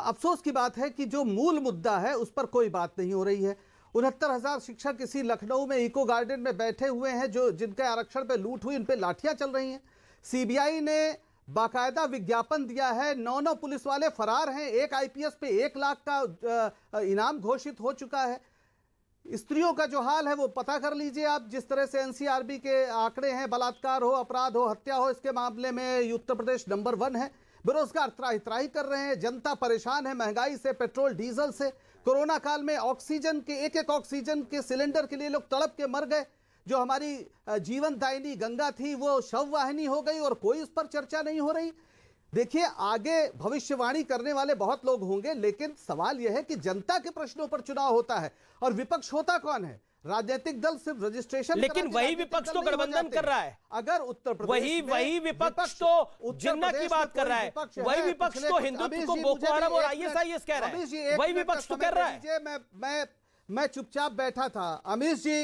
अफसोस की बात है कि जो मूल मुद्दा है उस पर कोई बात नहीं हो रही है उनहत्तर हजार शिक्षक किसी लखनऊ में इको गार्डन में बैठे हुए हैं जो जिनके आरक्षण पे लूट हुई उन पर लाठियां चल रही हैं सीबीआई ने बाकायदा विज्ञापन दिया है नौ नौ पुलिस वाले फरार हैं एक आईपीएस पे एक लाख का इनाम घोषित हो चुका है स्त्रियों का जो हाल है वो पता कर लीजिए आप जिस तरह से एनसीआरबी के आंकड़े हैं बलात्कार हो अपराध हो हत्या हो इसके मामले में उत्तर प्रदेश नंबर वन है बेरोजगार त्राही त्राही कर रहे हैं जनता परेशान है महंगाई से पेट्रोल डीजल से कोरोना काल में ऑक्सीजन के एक एक ऑक्सीजन के सिलेंडर के लिए लोग तड़प के मर गए जो हमारी जीवन दायनी गंगा थी वो शव वाहिनी हो गई और कोई उस पर चर्चा नहीं हो रही देखिए आगे भविष्यवाणी करने वाले बहुत लोग होंगे लेकिन सवाल यह है कि जनता के प्रश्नों पर चुनाव होता है और विपक्ष होता कौन है राजनीतिक दल सिर्फ रजिस्ट्रेशन लेकिन वही विपक्ष तो गठबंधन कर रहा है अगर उत्तर प्रदेश वही वही विपक्ष तो जिन्ना की बात कर रहा है वही विपक्ष तो हिंदुत्व को बोको हराम और आईएसआईएस कह रहा है वही विपक्ष तो कर रहा है मैं मैं मैं चुपचाप बैठा था अमीश जी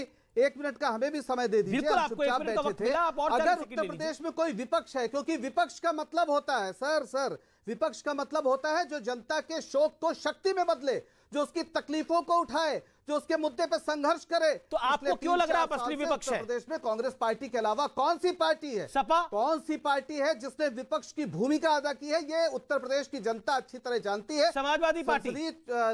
एक मिनट का हमें भी समय दे दीजिए चुपचाप बैठे थे अगर उत्तर प्रदेश में कोई विपक्ष है क्योंकि विपक्ष का मतलब होता है सर सर विपक्ष का मतलब होता है जो जनता के शोक को शक्ति में बदले जो उसकी तकलीफों को उठाए जो उसके मुद्दे पर संघर्ष करे तो आपको क्यों लग रहा है असली विपक्ष है प्रदेश में कांग्रेस पार्टी के अलावा कौन सी पार्टी है सपा कौन सी पार्टी है जिसने विपक्ष की भूमिका अदा की है ये उत्तर प्रदेश की जनता अच्छी तरह जानती है समाजवादी पार्टी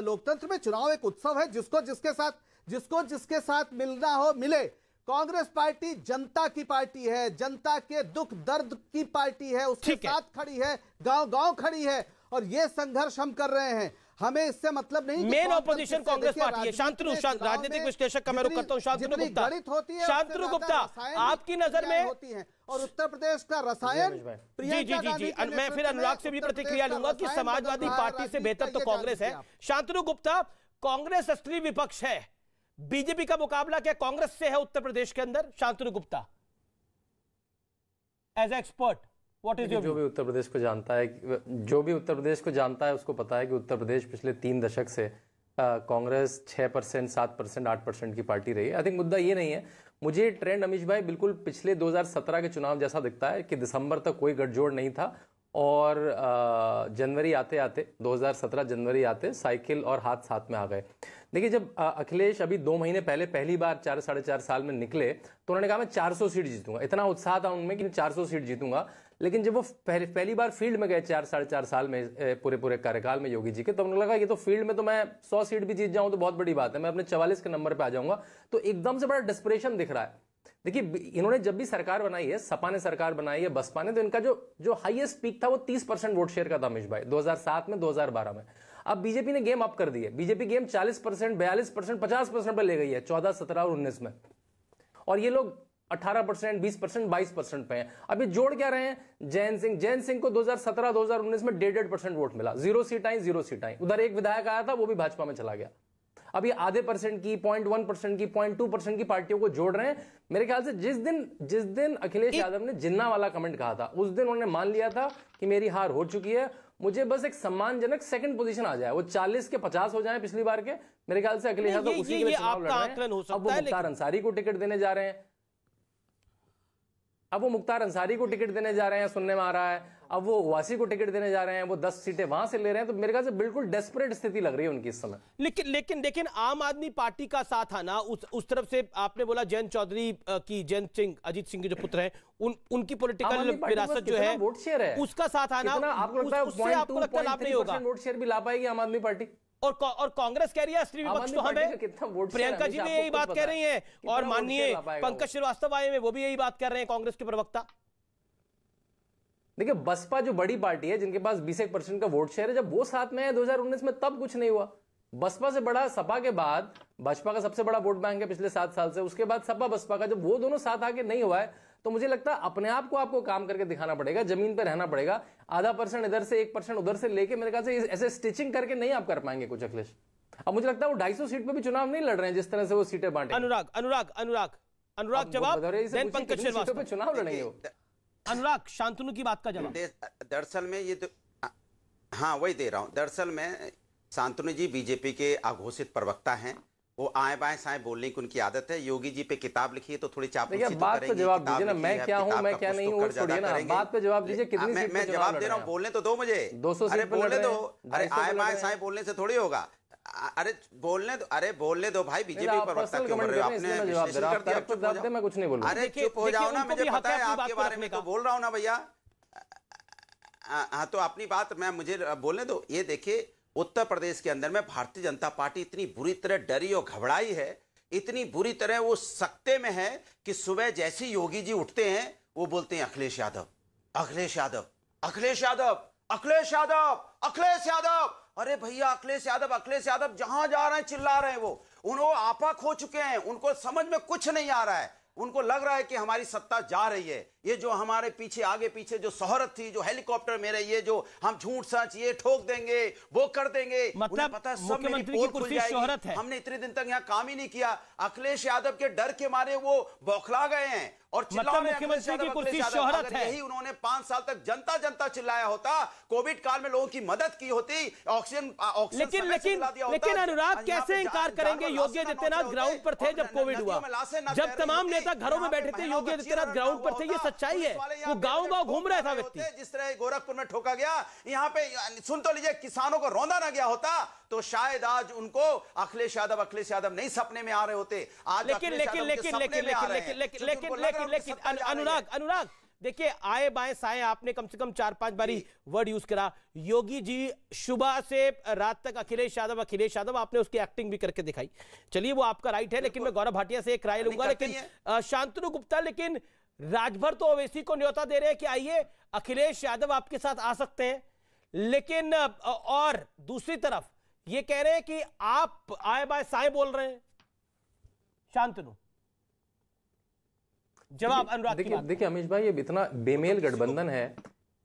लोकतंत्र में चुनाव एक उत्सव है जिसको जिसके साथ जिसको जिसके साथ मिलना हो मिले कांग्रेस पार्टी जनता की पार्टी है जनता के दुख दर्द की पार्टी है उसके साथ खड़ी है गांव गांव खड़ी है और ये संघर्ष हम कर रहे हैं हमें इससे मतलब नहीं मेन ऑपोजिशन कांग्रेस पार्टी है शांतनु राजनीतिक विश्लेषक का मैं रुक करता हूँ शांतनु गुप्ता शांतनु गुप्ता आपकी नजर में होती है और उत्तर प्रदेश का रसायन जी जी जी जी मैं फिर अनुराग से भी प्रतिक्रिया लूंगा कि समाजवादी पार्टी से बेहतर तो कांग्रेस है शांतनु गुप्ता कांग्रेस असली विपक्ष है बीजेपी का मुकाबला क्या कांग्रेस से है उत्तर प्रदेश के अंदर Shantanu Gupta as expert what is जो भी उत्तर प्रदेश को जानता है जो भी उत्तर प्रदेश को जानता है उसको पता है कि उत्तर प्रदेश पिछले तीन दशक से कांग्रेस छः परसेंट सात परसेंट आठ परसेंट की पार्टी रही है आई थिंक मुद्दा ये नहीं है मुझे ट्रेंड अमीश भाई बिल्कुल पिछले 2017 के चुनाव जैसा दिखता है कि दिसंबर तक कोई गठजोड़ नहीं था और जनवरी आते आते 2017 जनवरी आते साइकिल और हाथ साथ में आ गए देखिए जब अखिलेश अभी दो महीने पहले पहली बार चार साढ़े चार साल में निकले तो उन्होंने कहा मैं 400 सीट जीतूंगा इतना उत्साह था उनमें कि 400 सीट जीतूंगा लेकिन जब वो पहले पहली बार फील्ड में गए चार साढ़े चार साल में पूरे पूरे कार्यकाल में योगी जी के तो उन्होंने लगा ये तो फील्ड में तो मैं सौ सीट भी जीत जाऊं तो बहुत बड़ी बात है मैं अपने चवालीस के नंबर पर आ जाऊंगा तो एकदम से बड़ा डिस्परेशन दिख रहा है देखिए इन्होंने जब भी सरकार बनाई है सपा ने सरकार बनाई है बसपा ने तो इनका जो जो हाईएस्ट पीक था वो 30 परसेंट वोट शेयर का था अमिश भाई 2007 में 2012 में अब बीजेपी ने गेम अप कर दी है बीजेपी गेम 40 परसेंट बयालीस परसेंट पचास परसेंट पर ले गई है 14 17 और 19 में और ये लोग 18 परसेंट बीस परसेंट बाईस परसेंट पे हैं अभी जोड़ क्या रहे हैं जैन सिंह जैन सिंह को 2017 2019 में डेढ़ डेढ़ परसेंट वोट मिला जीरो सीट आई जीरो सीट आई उधर एक विधायक आया था वो भी भाजपा में चला गया अब ये आधे परसेंट की पॉइंट वन परसेंट की पॉइंट टू परसेंट की पार्टियों को जोड़ रहे हैं मेरे ख्याल से जिस दिन जिस दिन अखिलेश यादव ने जिन्ना वाला कमेंट कहा था उस दिन उन्होंने मान लिया था कि मेरी हार हो चुकी है मुझे बस एक सम्मानजनक सेकंड पोजीशन आ जाए वो 40 के 50 हो जाए पिछली बार के मेरे ख्याल से अखिलेश यादव उसी के लिए चुनाव लड़ रहे हैं अब वो मुख्तार अंसारी को टिकट देने जा रहे हैं अब वो मुख्तार अंसारी को टिकट देने जा रहे हैं सुनने में आ रहा है अब वो वासी को टिकट देने जा रहे हैं वो दस सीटें वहां से ले रहे हैं तो मेरे ख्याल से बिल्कुल डेस्परेट स्थिति लग रही है उनकी इस समय लेकिन लेकिन लेकिन आम आदमी पार्टी का साथ आना उस उस तरफ से आपने बोला जयंत चौधरी की जयंत सिंह अजीत सिंह के जो पुत्र हैं उन उनकी पॉलिटिकल विरासत जो है वोट शेयर है उसका साथ आना आपको लगता है होगा वोट शेयर भी ला पाएगी आम आदमी पार्टी और कौ, और कांग्रेस कह रही है स्त्री विपक्ष तो हमें प्रियंका जी भी यही बात कह रही हैं और माननीय पंकज श्रीवास्तव आए हुए वो भी यही बात कर रहे हैं कांग्रेस के प्रवक्ता देखिए बसपा जो बड़ी पार्टी है जिनके पास बीस एक परसेंट का वोट शेयर है जब वो साथ में है 2019 में तब कुछ नहीं हुआ बसपा से बड़ा सपा के बाद भाजपा का सबसे बड़ा वोट बैंक है पिछले सात साल से उसके बाद सपा बसपा का जब वो दोनों साथ आके नहीं हुआ है तो मुझे लगता है अपने आप को आपको काम करके दिखाना पड़ेगा जमीन पर रहना पड़ेगा आधा परसेंट इधर से एक परसेंट उधर से लेके मेरे ख्याल से ऐसे स्टिचिंग करके नहीं आप कर पाएंगे कुछ अखिलेश अब मुझे लगता है वो ढाई सीट पर भी चुनाव नहीं लड़ रहे हैं जिस तरह से वो सीटें बांटे अनुराग अनुराग अनुराग अनुराग जवाब चुनाव लड़ेंगे अनुराग शांतनु की बात का जवाब दरअसल में ये तो हाँ वही दे रहा हूँ दरअसल में शांतनु जी बीजेपी के आघोषित प्रवक्ता हैं वो आए बाएं साए बोलने की उनकी आदत है योगी जी पे किताब लिखी है तो थोड़ी चापलूसी तो पे जवाब दीजिए ना मैं क्या हूँ मैं क्या नहीं हूँ बात पे जवाब दीजिए कितनी मैं, मैं जवाब दे रहा हूँ बोलने तो दो मुझे 200 अरे बोलने दो अरे आए बाएं साए बोलने से थोड़ी होगा अरे बोलने दो अरे बोलने दो भाई बीजेपी पर कुछ नहीं बोल अरे चुप हो जाओ ना मुझे पता है आपके बारे में तो बोल रहा हूँ ना भैया हाँ तो अपनी बात मैं मुझे बोलने दो ये देखिए उत्तर प्रदेश के अंदर में भारतीय जनता पार्टी इतनी बुरी तरह डरी और घबराई है इतनी बुरी तरह वो सकते में है कि सुबह जैसे योगी जी उठते हैं वो बोलते हैं अखिलेश यादव अखिलेश यादव अखिलेश यादव अखिलेश यादव अखिलेश यादव अरे भैया अखिलेश यादव अखिलेश यादव जहां जा रहे हैं चिल्ला रहे हैं वो उन्होंने आपा खो चुके हैं उनको समझ में कुछ नहीं आ रहा है उनको लग रहा है कि हमारी सत्ता जा रही है ये जो हमारे पीछे आगे पीछे जो शहरत थी जो हेलीकॉप्टर मेरे ये जो हम झूठ सच ये ठोक देंगे वो कर देंगे मतलब पता सब मेरी पोल खुल जाएगी है। हमने इतने दिन तक यहाँ काम ही नहीं किया अखिलेश यादव के डर के मारे वो बौखला गए हैं और मतलब मुख्यमंत्री की कुर्सी शोहरत है यही उन्होंने पांच साल तक जनता जनता चिल्लाया होता कोविड काल में लोगों की मदद की होती ऑक्सीजन लेकिन लेकिन लेकिन अनुराग कैसे इंकार करेंगे योगी आदित्यनाथ ग्राउंड पर थे जब कोविड हुआ जब तमाम नेता घरों में बैठे थे योगी आदित्यनाथ ग्राउंड पर थे ये सच्चाई है वो गाँव गाँव घूम रहा था व्यक्ति जिस तरह गोरखपुर में ठोका गया यहाँ पे सुन तो लीजिए किसानों को रोंदा ना गया होता तो शायद आज उनको अखिलेश यादव अखिलेश यादव नहीं सपने में आ रहे होते आज लेकिन लेकिन लेकिन लेकिन लेकिन लेकिन लेकिन लेकिन लेकिन अनुराग अनुराग देखिए आए बाएं साए आपने कम से कम चार पांच बारी वर्ड यूज करा योगी जी सुबह से रात तक अखिलेश यादव अखिलेश यादव आपने उसकी एक्टिंग भी करके दिखाई चलिए वो आपका राइट है लेकिन मैं गौरव भाटिया से एक राय लूंगा लेकिन शांतनु गुप्ता लेकिन राजभर तो ओवैसी को न्योता दे रहे हैं कि आइए अखिलेश यादव आपके साथ आ सकते हैं लेकिन और दूसरी तरफ ये कह रहे हैं कि आप आए बाय साय बोल रहे हैं शांतनु जवाब अनुराग देखिए देखिए अमीश भाई ये इतना बेमेल गठबंधन है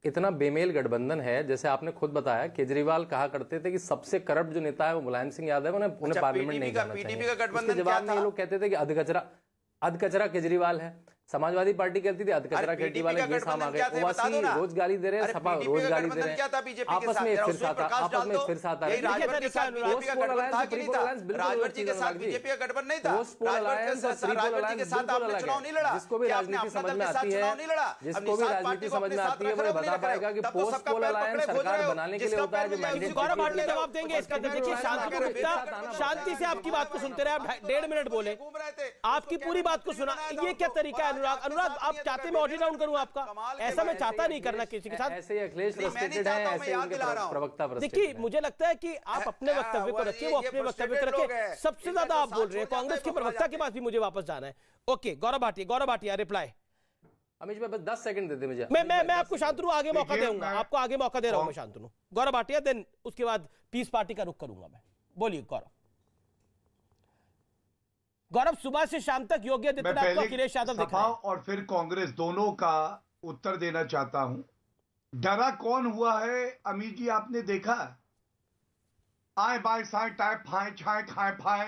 इतना बेमेल गठबंधन है जैसे आपने खुद बताया केजरीवाल कहा करते थे कि सबसे करप्ट जो नेता है वो मुलायम सिंह यादव उन्हें उन्हें अच्छा, पार्लियामेंट नहीं जाना चाहिए जवाब में ये लोग कहते थे कि अधकचरा अधकचरा केजरीवाल है समाजवादी पार्टी कहती थी अधकचरा खेती वाले ये साम आ गए ओवासी रोज गाली दे रहे हैं सपा रोज गाली दे रहे हैं आपस में फिर साथ आपस में फिर साथ आ के साथ बीजेपी का गठबंधन नहीं था राजनीति समझ में आती है जिसको भी राजनीति समझ में आती है वो बता पाएगा कि तो पोस्ट पोल अलायंस सरकार बनाने के लिए होता है जो मैंडेट जवाब देंगे इसका देखिए शांति गुप्ता शांति से आपकी बात को सुनते रहे आप डेढ़ मिनट बोले आपकी पूरी बात को सुना ये क्या तरीका है अनुराग अनुराग आप चाहते मैं ऑडिट तो डाउन करूं आपका ऐसा मैं चाहता नहीं करना किसी के साथ ऐसे अखिलेश तो प्रवक्ता देखिए मुझे लगता है कि आप अपने हाँ, वक्तव्य को रखिए वो अपने वक्तव्य को रखिए सबसे ज्यादा तो आप बोल रहे हैं कांग्रेस के प्रवक्ता के पास भी मुझे वापस जाना है ओके गौरव भाटिया गौरव भाटिया रिप्लाई अमित भाई बस दस सेकंड दे दे मुझे मैं मैं मैं आपको शांतनु आगे मौका दूंगा आपको आगे मौका दे रहा हूं मैं शांतनु गौरव भाटिया देन उसके बाद पीस पार्टी का रुख करूंगा मैं बोलिए गौरव गौरव सुबह से शाम तक योगी आदित्यनाथ को अखिलेश यादव दिखा और फिर कांग्रेस दोनों का उत्तर देना चाहता हूं डरा कौन हुआ है अमीर जी आपने देखा आए बाय साए टाए फाए छाए खाए फाए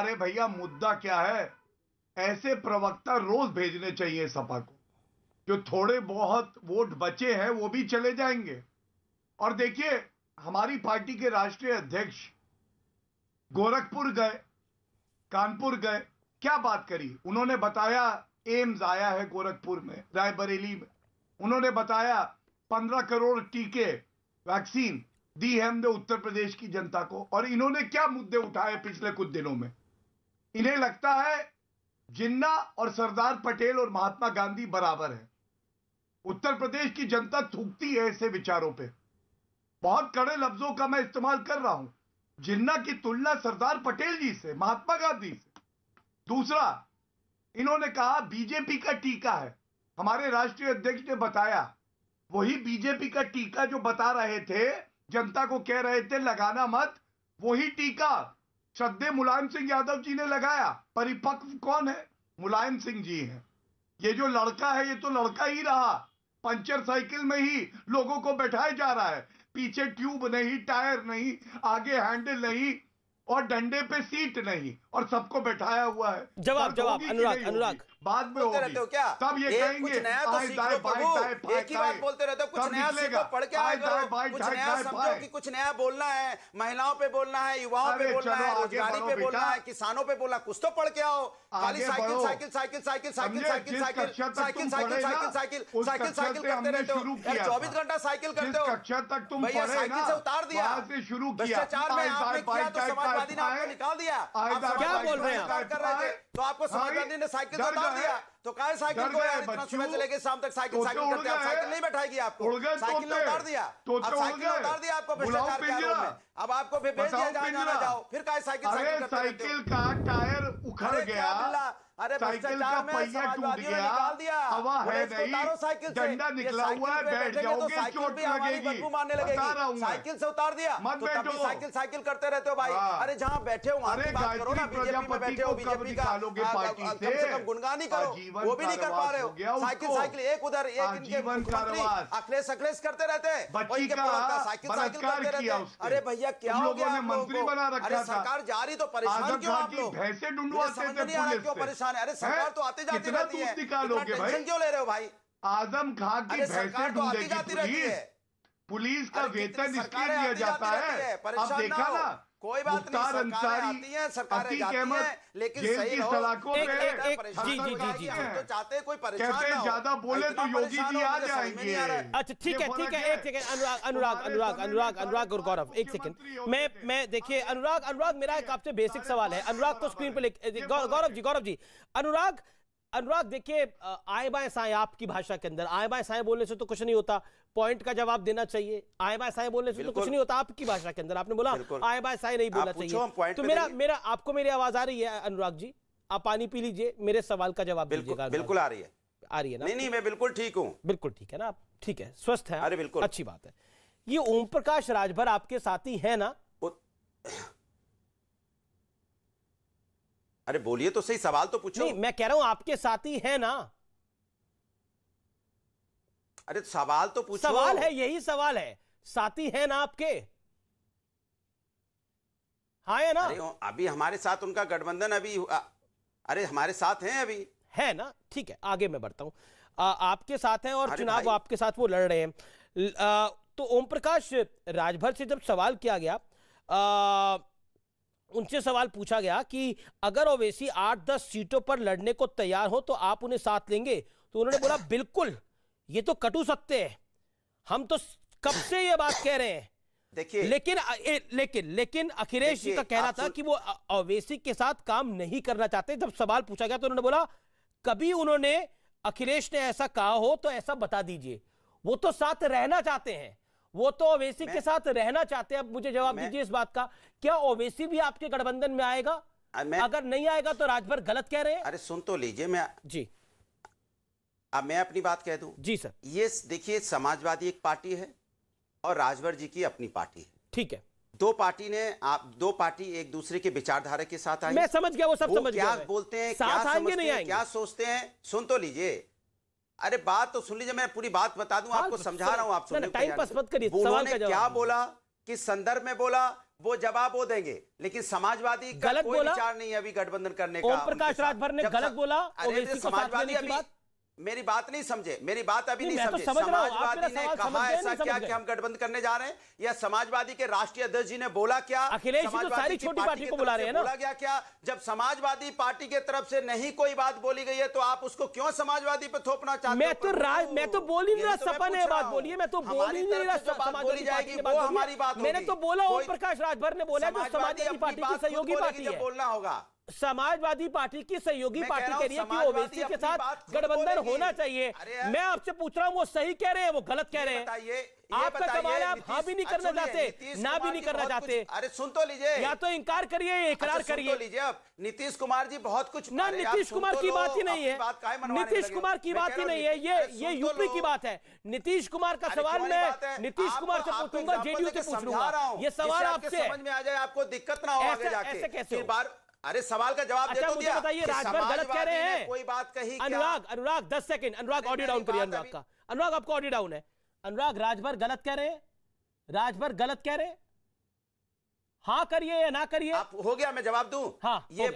अरे भैया मुद्दा क्या है ऐसे प्रवक्ता रोज भेजने चाहिए सपा को जो थोड़े बहुत वोट बचे हैं वो भी चले जाएंगे और देखिए हमारी पार्टी के राष्ट्रीय अध्यक्ष गोरखपुर गए कानपुर गए क्या बात करी उन्होंने बताया एम्स आया है गोरखपुर में रायबरेली में उन्होंने बताया पंद्रह करोड़ टीके वैक्सीन दी है हमने उत्तर प्रदेश की जनता को और इन्होंने क्या मुद्दे उठाए पिछले कुछ दिनों में इन्हें लगता है जिन्ना और सरदार पटेल और महात्मा गांधी बराबर है उत्तर प्रदेश की जनता थूकती है ऐसे विचारों पे बहुत कड़े लफ्जों का मैं इस्तेमाल कर रहा हूं जिन्ना की तुलना सरदार पटेल जी से महात्मा गांधी से दूसरा इन्होंने कहा बीजेपी का टीका है हमारे राष्ट्रीय अध्यक्ष ने बताया वही बीजेपी का टीका जो बता रहे थे जनता को कह रहे थे लगाना मत वही टीका श्रद्धे मुलायम सिंह यादव जी ने लगाया परिपक्व कौन है मुलायम सिंह जी है ये जो लड़का है ये तो लड़का ही रहा पंचर साइकिल में ही लोगों को बैठाया जा रहा है पीछे ट्यूब नहीं टायर नहीं आगे हैंडल नहीं और डंडे पे सीट नहीं और सबको बैठाया हुआ है जवाब जवाब अनुराग अनुराग बाद में होगी हो क्या तब ये कहेंगे नया तो सीख दाएं भाई एक ही बात बोलते रहते हो कुछ नया सीखो पढ़ के आए करो कुछ नया समझो कि कुछ नया बोलना है महिलाओं पे बोलना है युवाओं पे बोलना है रोजगारी पे बोलना है किसानों पे बोलना कुछ तो पढ़ के आओ खाली cycle cycle cycle cycle cycle cycle cycle cycle cycle cycle cycle cycle cycle करते रहते हो चौबीस घंटा साइकिल करते हो भैया साइकिल से उतार दिया शुरू किया में आपने किया तो समाजवादी ने आपको निकाल दिया क्या बोल रहे हैं तो आपको समाजवादी ने साइकिल से उतार दिया तो कहा साइकिल को सुबह से लेकर शाम तक साइकिल साइकिल करते हैं साइकिल नहीं बैठाएगी आपको साइकिल उतार दिया अब साइकिल उतार दिया आपको भ्रष्टाचार के आरोप में अब आपको फिर भेज दिया जाओ फिर कहा साइकिल साइकिल का टायर उखड़ गया अरे भ्रष्टाचार में समाजवादियों ने निकाल दिया हवा है उतारो साइकिल झंडा निकला हुआ है बैठ जाओगे तो चोट लगेगी हमारी बदबू मारने लगेगी साइकिल से उतार दिया मत तो बैठो साइकिल साइकिल करते रहते हो भाई हाँ। अरे जहाँ बैठे हो वहाँ बात करो ना बीजेपी में बैठे हो बीजेपी का कम से कम गुणगान ही करो वो भी नहीं कर पा रहे हो साइकिल साइकिल एक उधर एक इनके मुख्यमंत्री अखिलेश अखिलेश करते रहते हैं साइकिल साइकिल करते रहते अरे भैया क्या हो गया मंत्री बना रखा अरे सरकार जा रही तो परेशान क्यों आप लोग क्यों परेशान परेशान है अरे सरकार तो आते जाते रहती है टेंशन क्यों ले रहे हो भाई आजम खान की सरकार तो आती जाती रहती है पुलिस का वेतन इसलिए दिया जाता है अब देखा ना कोई बात नहीं सरकारें आती हैं सरकारें जाती हैं लेकिन सही हो एक, एक, एक, जी जी जी जी हम तो चाहते हैं कोई परेशान ना हो ज्यादा बोले तो योगी जी आ जाएंगे अच्छा ठीक है ठीक है एक सेकंड अनुराग अनुराग अनुराग अनुराग अनुराग और गौरव एक सेकंड मैं मैं देखिए अनुराग अनुराग मेरा एक आपसे बेसिक सवाल है अनुराग को स्क्रीन पर गौरव जी गौरव जी अनुराग अनुराग देखिए आए बाएं साएं आपकी भाषा के अंदर आए बाएं साएं बोलने से तो कुछ नहीं होता पॉइंट का जवाब देना चाहिए आए बाएं साएं बोलने से तो कुछ नहीं होता आपकी भाषा के अंदर आपने बोला आए बाएं साएं नहीं बोलना चाहिए तो मेरा मेरा आपको मेरी आवाज आ रही है अनुराग जी आप पानी पी लीजिए मेरे सवाल का जवाब दीजिएगा बिल्कुल आ रही है आ रही है ना नहीं नहीं मैं बिल्कुल ठीक हूँ बिल्कुल ठीक है ना आप ठीक है स्वस्थ है अरे बिल्कुल अच्छी बात है ये ओम प्रकाश राजभर आपके साथी है ना अरे बोलिए तो सही सवाल तो पूछो नहीं मैं कह रहा हूं आपके साथी है ना अरे सवाल तो पूछो सवाल है यही सवाल है साथी है ना आपके हाँ है ना अभी हमारे साथ उनका गठबंधन अभी आ, अरे हमारे साथ हैं अभी है ना ठीक है आगे मैं बढ़ता हूं आ, आपके साथ हैं और चुनाव आपके साथ वो लड़ रहे हैं आ, तो ओम प्रकाश राजभर से जब सवाल किया गया उनसे सवाल पूछा गया कि अगर ओवैसी आठ दस सीटों पर लड़ने को तैयार हो तो आप उन्हें साथ लेंगे तो उन्होंने बोला बिल्कुल ये तो कटु सत्य है हम तो कब से ये बात कह रहे हैं देखिए लेकिन ए, लेकिन लेकिन अखिलेश जी का कहना था कि वो ओवैसी के साथ काम नहीं करना चाहते जब सवाल पूछा गया तो उन्होंने बोला कभी उन्होंने अखिलेश ने ऐसा कहा हो तो ऐसा बता दीजिए वो तो साथ रहना चाहते हैं वो तो ओवैसी के साथ रहना चाहते हैं अब मुझे जवाब दीजिए इस बात का क्या ओवैसी भी आपके गठबंधन में आएगा मैं, अगर नहीं आएगा तो राजभर गलत कह रहे हैं अरे सुन तो लीजिए मैं जी अब मैं अपनी बात कह दू जी सर ये देखिए समाजवादी एक पार्टी है और राजभर जी की अपनी पार्टी है ठीक है दो पार्टी ने आप दो पार्टी एक दूसरे के विचारधारा के साथ आई मैं समझ गया वो सब वो समझ क्या गया बोलते हैं क्या समझते हैं क्या सोचते हैं सुन तो लीजिए अरे बात तो सुन लीजिए मैं पूरी बात बता दूं आपको समझा रहा हूं आप सुन टाइम पास मत करिए सवाल का क्या बोला किस संदर्भ में बोला वो जवाब वो देंगे लेकिन समाजवादी का कोई विचार नहीं है अभी गठबंधन करने का ओम प्रकाश राजभर ने गलत बोला समाजवादी अभी मेरी बात नहीं समझे मेरी बात अभी नहीं, नहीं तो समझे समझ समाजवादी ने कहा ऐसा क्या कि हम गठबंधन करने जा रहे हैं या समाजवादी के राष्ट्रीय अध्यक्ष जी ने बोला क्या अखिलेश तो समाजवादी तो छोटी पार्टी को बुला रहे हैं ना बोला गया क्या जब समाजवादी पार्टी के तरफ से नहीं कोई बात बोली गई है तो आप उसको क्यों समाजवादी पे थोपना चाहते मैं तो मैं तो बोल नहीं बात बोली मैं तो बोल ही तो जाएगी वो हमारी बात मैंने तो बोला ओम प्रकाश राजभर ने बोला समाजवादी पार्टी सहयोगी बोलना होगा समाजवादी पार्टी की सहयोगी पार्टी कह रही है कि ओवैसी के साथ गठबंधन होना चाहिए मैं आपसे पूछ रहा हूं वो सही कह रहे हैं वो गलत कह रहे हैं आपका सवाल आप हाँ भी नहीं अच्छा करना चाहते ना भी नहीं करना चाहते अरे सुन तो लीजिए या तो इनकार करिए अच्छा, इकरार तो करिए लीजिए अब नीतीश कुमार जी बहुत कुछ ना नीतीश कुमार तो की बात ही नहीं है नीतीश कुमार की बात ही नहीं है ये ये तो यूपी की बात है नीतीश कुमार का सवाल मैं नीतीश कुमार से पूछूंगा जेडीयू से पूछ रहा हूँ ये सवाल आपसे समझ में आ जाए आपको दिक्कत ना हो आगे जाके ऐसे कैसे अरे सवाल का जवाब अच्छा, तो मुझे बताइए राजभर गलत कह रहे हैं कोई बात कही अनुराग अनुराग दस सेकंड अनुराग ऑडियो डाउन करिए अनुराग का अनुराग आपको ऑडियो डाउन है अनुराग राजभर गलत कह रहे हैं राजभर गलत कह रहे हैं हाँ करिए या ना करिए हो गया मैं जवाब दू हाँ ये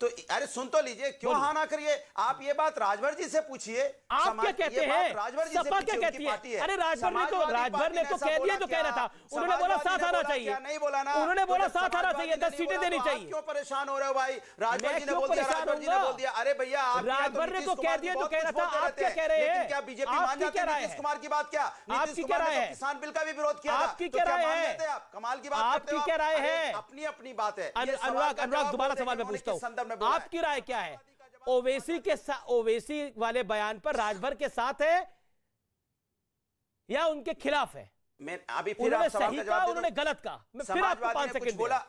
तो अरे सुन तो लीजिए क्यों हा ना करिए आप ये बात राजभर जी से पूछिए आप क्या कहते हैं राजभर जी सपा क्या कहती है, है अरे राजभर ने तो राजभर ने तो कह दिया जो कह रहा था उन्होंने बोला साथ आना चाहिए नहीं बोला ना उन्होंने बोला साथ आना चाहिए दस सीटें देनी चाहिए क्यों परेशान हो रहे हो भाई राजभर जी ने बोल दिया राजभर जी ने बोल दिया अरे भैया आप राजभर ने तो कह दिया जो कह रहा था आप क्या कह रहे हैं क्या बीजेपी मान जाती है नीतीश कुमार की बात क्या नीतीश कुमार ने तो किसान बिल का भी विरोध किया आपकी तो क्या राय है आप कमाल की बात आपकी क्या राय है अपनी अपनी बात है अनुराग अनुराग दोबारा सवाल मैं पूछता हूं संदर्भ में आपकी राय क्या है ओवेसी के ओवेसी वाले बयान पर राजभर के साथ है या उनके खिलाफ है मैं अभी फिर आप सही का उन्होंने गलत का मैं फिर आपको पांच सेकंड बोला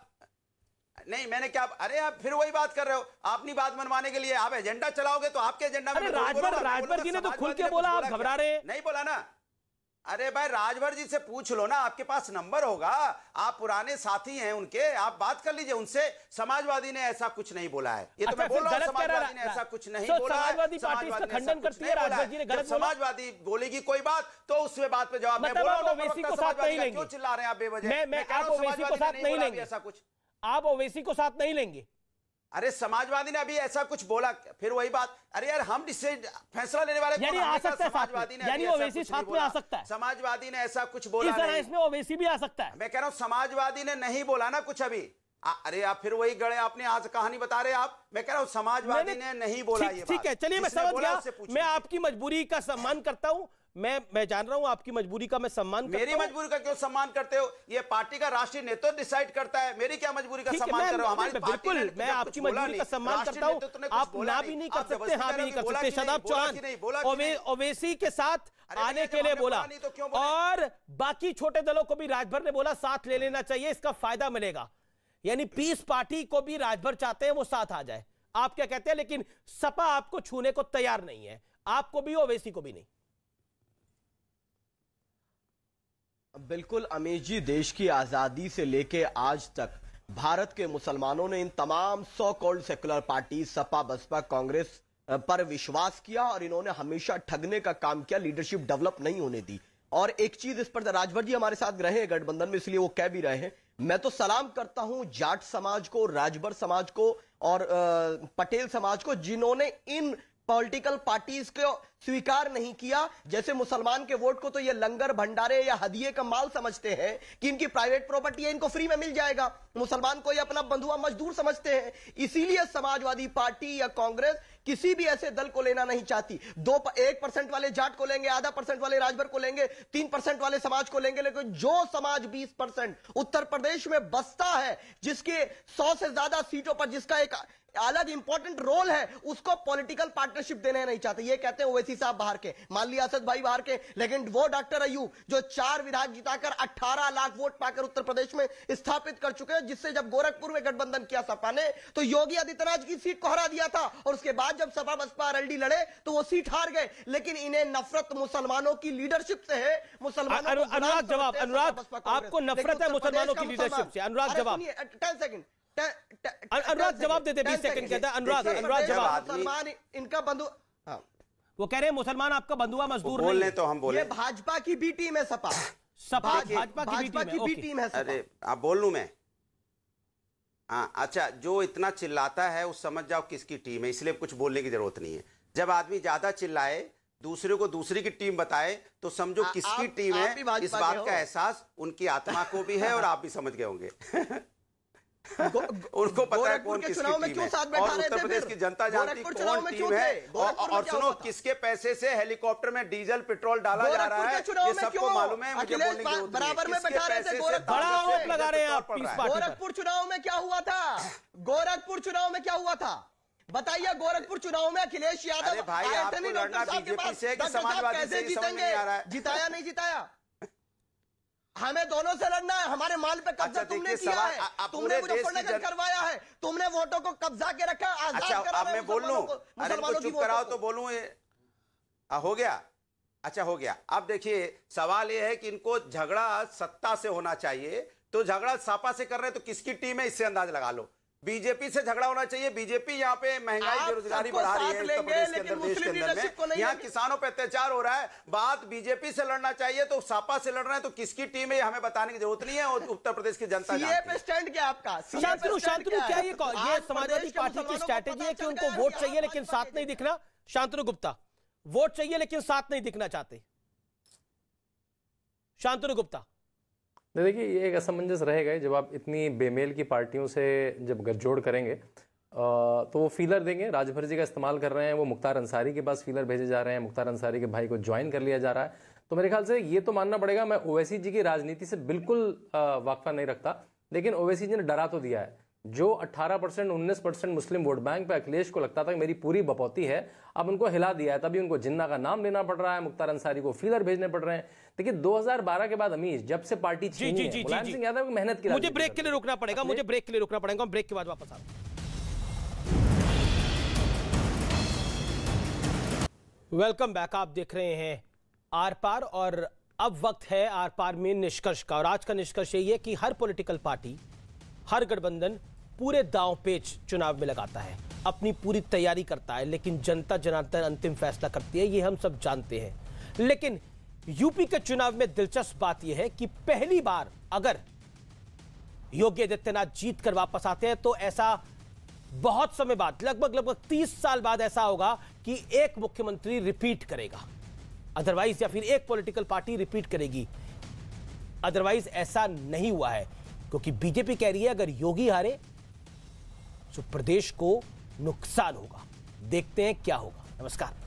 नहीं मैंने क्या अरे आप फिर वही बात कर रहे हो नहीं बात मनवाने के लिए आप एजेंडा चलाओगे तो आपके एजेंडा में राजभर राजभर जी ने तो खुल के बोला आप घबरा रहे नहीं बोला ना अरे भाई राजभर जी से पूछ लो ना आपके पास नंबर होगा आप पुराने साथी हैं उनके आप बात कर लीजिए उनसे समाजवादी ने ऐसा कुछ नहीं बोला है ये तो अच्छा, मैं बोल रहा हूँ समाजवादी ने ऐसा कुछ नहीं बोला समाजवादी पार्टी इसका खंडन करती है राजभर ने गलत समाजवादी बोलेगी कोई बात तो उसमें बात पे जवाब मतलब क्यों चिल्ला रहे हैं आप बेवजह ऐसा कुछ आप ओवैसी को साथ नहीं लेंगे अरे समाजवादी ने अभी ऐसा कुछ बोला फिर वही बात अरे यार हम इससे फैसला लेने वाले यानी आ सकता है समाजवादी ने यानी ओवैसी साथ में आ सकता है समाजवादी ने ऐसा कुछ बोला इस इसमें ओवैसी भी आ सकता है मैं कह रहा हूँ समाजवादी ने नहीं बोला ना कुछ अभी अरे आप फिर वही गड़े आपने आज कहानी बता रहे आप मैं कह रहा हूँ समाजवादी ने नहीं बोला ठीक, ठीक है चलिए मैं समझ गया मैं आपकी मजबूरी का सम्मान करता हूँ मैं मैं जान रहा हूं आपकी मजबूरी का मैं सम्मान मेरी मजबूरी का क्यों सम्मान करते हो ये पार्टी का राष्ट्रीय नेतृत्व डिसाइड करता है मेरी क्या मजबूरी का सम्मान कर रहा हूं बिल्कुल मैं आपकी मजबूरी का सम्मान करता हूं आप ना भी नहीं कर सकते हां भी नहीं कर सकते शादाब चौहान ओवेसी के साथ आने के लिए तो बोला और बाकी छोटे दलों को भी राजभर ने बोला साथ ले लेना चाहिए इसका फायदा मिलेगा यानी पीस पार्टी को भी राजभर चाहते हैं वो साथ आ जाए आप क्या कहते हैं लेकिन सपा आपको छूने को तैयार नहीं है आपको भी ओवेसी को भी नहीं बिल्कुल अमीर जी देश की आज़ादी से लेके आज तक भारत के मुसलमानों ने इन तमाम so called secular party Sapa Basapa Congress पर विश्वास किया और इन्होंने हमेशा ठगने का काम किया लीडरशिप डेवलप नहीं होने दी और एक चीज इस पर राजभर जी हमारे साथ रहे हैं गठबंधन में इसलिए वो कह भी रहे हैं मैं तो सलाम करता हूं जाट समाज को राजभर समाज को और पटेल समाज को जिन्होंने इन पॉलिटिकल पार्टीज को स्वीकार नहीं किया जैसे मुसलमान के वोट को तो ये लंगर भंडारे या हदिये का माल समझते हैं कि इनकी प्राइवेट प्रॉपर्टी है इनको फ्री में मिल जाएगा मुसलमान को ये अपना बंधुआ मजदूर समझते हैं इसीलिए समाजवादी पार्टी या कांग्रेस किसी भी ऐसे दल को लेना नहीं चाहती दो प, एक परसेंट वाले जाट को लेंगे आधा परसेंट वाले राजभर को लेंगे तीन परसेंट वाले समाज को लेंगे लेकिन जो समाज बीस परसेंट उत्तर प्रदेश में बसता है जिसके सौ से ज्यादा सीटों पर जिसका एक अलग इंपॉर्टेंट रोल है उसको पॉलिटिकल पार्टनरशिप देने नहीं चाहते ये कहते हैं ओवैसी साहब बाहर के मान लिया असद भाई बाहर के लेकिन वो डॉक्टर अयूब जो चार विधायक जिताकर 18 लाख वोट पाकर उत्तर प्रदेश में स्थापित कर चुके हैं जिससे जब गोरखपुर में गठबंधन किया सपा ने तो योगी आदित्यनाथ की सीट को हरा दिया था और उसके बाद जब सपा बसपा आरएलडी लड़े तो वो सीट हार गए लेकिन इन्हें नफरत मुसलमानों की लीडरशिप से है मुसलमान अनुराग जवाब अनुराग आपको नफरत है मुसलमानों की लीडरशिप से अनुराग जवाब टेन सेकंड अनुराग जवाब देते बीस सेकंड कहता अनुराग अनुराग जवाब मुसलमान इनका बंधु हाँ। वो कह रहे हैं मुसलमान आपका बंधुआ मजदूर बोल ले तो हम बोले भाजपा की बी टीम है सपा सपा भाजपा की बी टीम है अरे आप बोल लू मैं हाँ अच्छा जो इतना चिल्लाता है वो समझ जाओ किसकी टीम है इसलिए कुछ बोलने की जरूरत नहीं है जब आदमी ज़्यादा चिल्लाए दूसरे को दूसरी की टीम बताए तो समझो किसकी टीम है इस बात का एहसास उनकी आत्मा को भी है और आप भी समझ गए होंगे उनको पता है कौन किसकी टीम है और उत्तर प्रदेश की जनता जानती कौन टीम है और सुनो किसके पैसे से हेलीकॉप्टर में डीजल पेट्रोल डाला जा रहा है ये सबको मालूम है मुझे बोलने की बराबर में बैठा रहे थे बड़ा आरोप लगा रहे हैं आप गोरखपुर चुनाव में क्या हुआ था गोरखपुर चुनाव में क्या हुआ था बताइए गोरखपुर चुनाव में अखिलेश यादव भाई आपको लड़ना बीजेपी से समाजवादी से जीतेंगे जिताया नहीं जिताया हमें दोनों से लड़ना है हमारे माल पे कब्जा अच्छा, तुमने किया है आ, आ, तुमने मुजफ्फरनगर करवाया है तुमने वोटों को कब्जा के रखा आजाद अच्छा, करा मैं बोल लू मुसलमानों कराओ तो बोलूं हो गया अच्छा हो गया अब देखिए सवाल यह है कि इनको झगड़ा सत्ता से होना चाहिए तो झगड़ा सापा से कर रहे तो किसकी टीम है इससे अंदाज लगा लो बीजेपी से झगड़ा होना चाहिए बीजेपी यहाँ पे महंगाई बेरोजगारी बढ़ा रही है उत्तर प्रदेश के अंदर देश के अंदर में यहाँ किसानों पे अत्याचार हो रहा है बात बीजेपी से लड़ना चाहिए तो सापा से लड़ना है तो किसकी टीम है हमें बताने की जरूरत नहीं है और उत्तर प्रदेश की जनता स्टैंड क्या आपका शांतनु क्या ये समाजवादी पार्टी की स्ट्रैटेजी है कि उनको वोट चाहिए लेकिन साथ नहीं दिखना शांतनु गुप्ता वोट चाहिए लेकिन साथ नहीं दिखना चाहते शांतनु गुप्ता देखिए ये एक असमंजस रहेगा जब आप इतनी बेमेल की पार्टियों से जब गठजोड़ करेंगे तो वो फीलर देंगे राजभर जी का इस्तेमाल कर रहे हैं वो मुख्तार अंसारी के पास फीलर भेजे जा रहे हैं मुख्तार अंसारी के भाई को ज्वाइन कर लिया जा रहा है तो मेरे ख्याल से ये तो मानना पड़ेगा मैं ओवैसी जी की राजनीति से बिल्कुल वाकफा नहीं रखता लेकिन ओवैसी जी ने डरा तो दिया है जो 18 परसेंट उन्नीस परसेंट मुस्लिम वोट बैंक पे अखिलेश को लगता था कि मेरी पूरी बपौती है अब उनको हिला दिया है तभी उनको जिन्ना का नाम लेना पड़ रहा है मुख्तार अंसारी को फीलर भेजने पड़ रहे हैं देखिए 2012 के बाद अमीश जब से पार्टी जी जी जी, जी, जी यादव मेहनत की मुझे ब्रेक के लिए रुकना पड़ेगा मुझे ब्रेक के लिए रुकना पड़ेगा ब्रेक के बाद वापस आ वेलकम बैक आप देख रहे हैं आर पार और अब वक्त है आर पार में निष्कर्ष का और आज का निष्कर्ष यही है कि हर पॉलिटिकल पार्टी हर गठबंधन पूरे दाव पेच चुनाव में लगाता है अपनी पूरी तैयारी करता है लेकिन जनता जनार्दन अंतिम फैसला करती है ये हम सब जानते हैं लेकिन यूपी के चुनाव में दिलचस्प बात यह है कि पहली बार अगर योगी आदित्यनाथ जीत कर वापस आते हैं तो ऐसा बहुत समय बाद लगभग लगभग तीस साल बाद ऐसा होगा कि एक मुख्यमंत्री रिपीट करेगा अदरवाइज या फिर एक पॉलिटिकल पार्टी रिपीट करेगी अदरवाइज ऐसा नहीं हुआ है क्योंकि बीजेपी कह रही है अगर योगी हारे तो प्रदेश को नुकसान होगा देखते हैं क्या होगा नमस्कार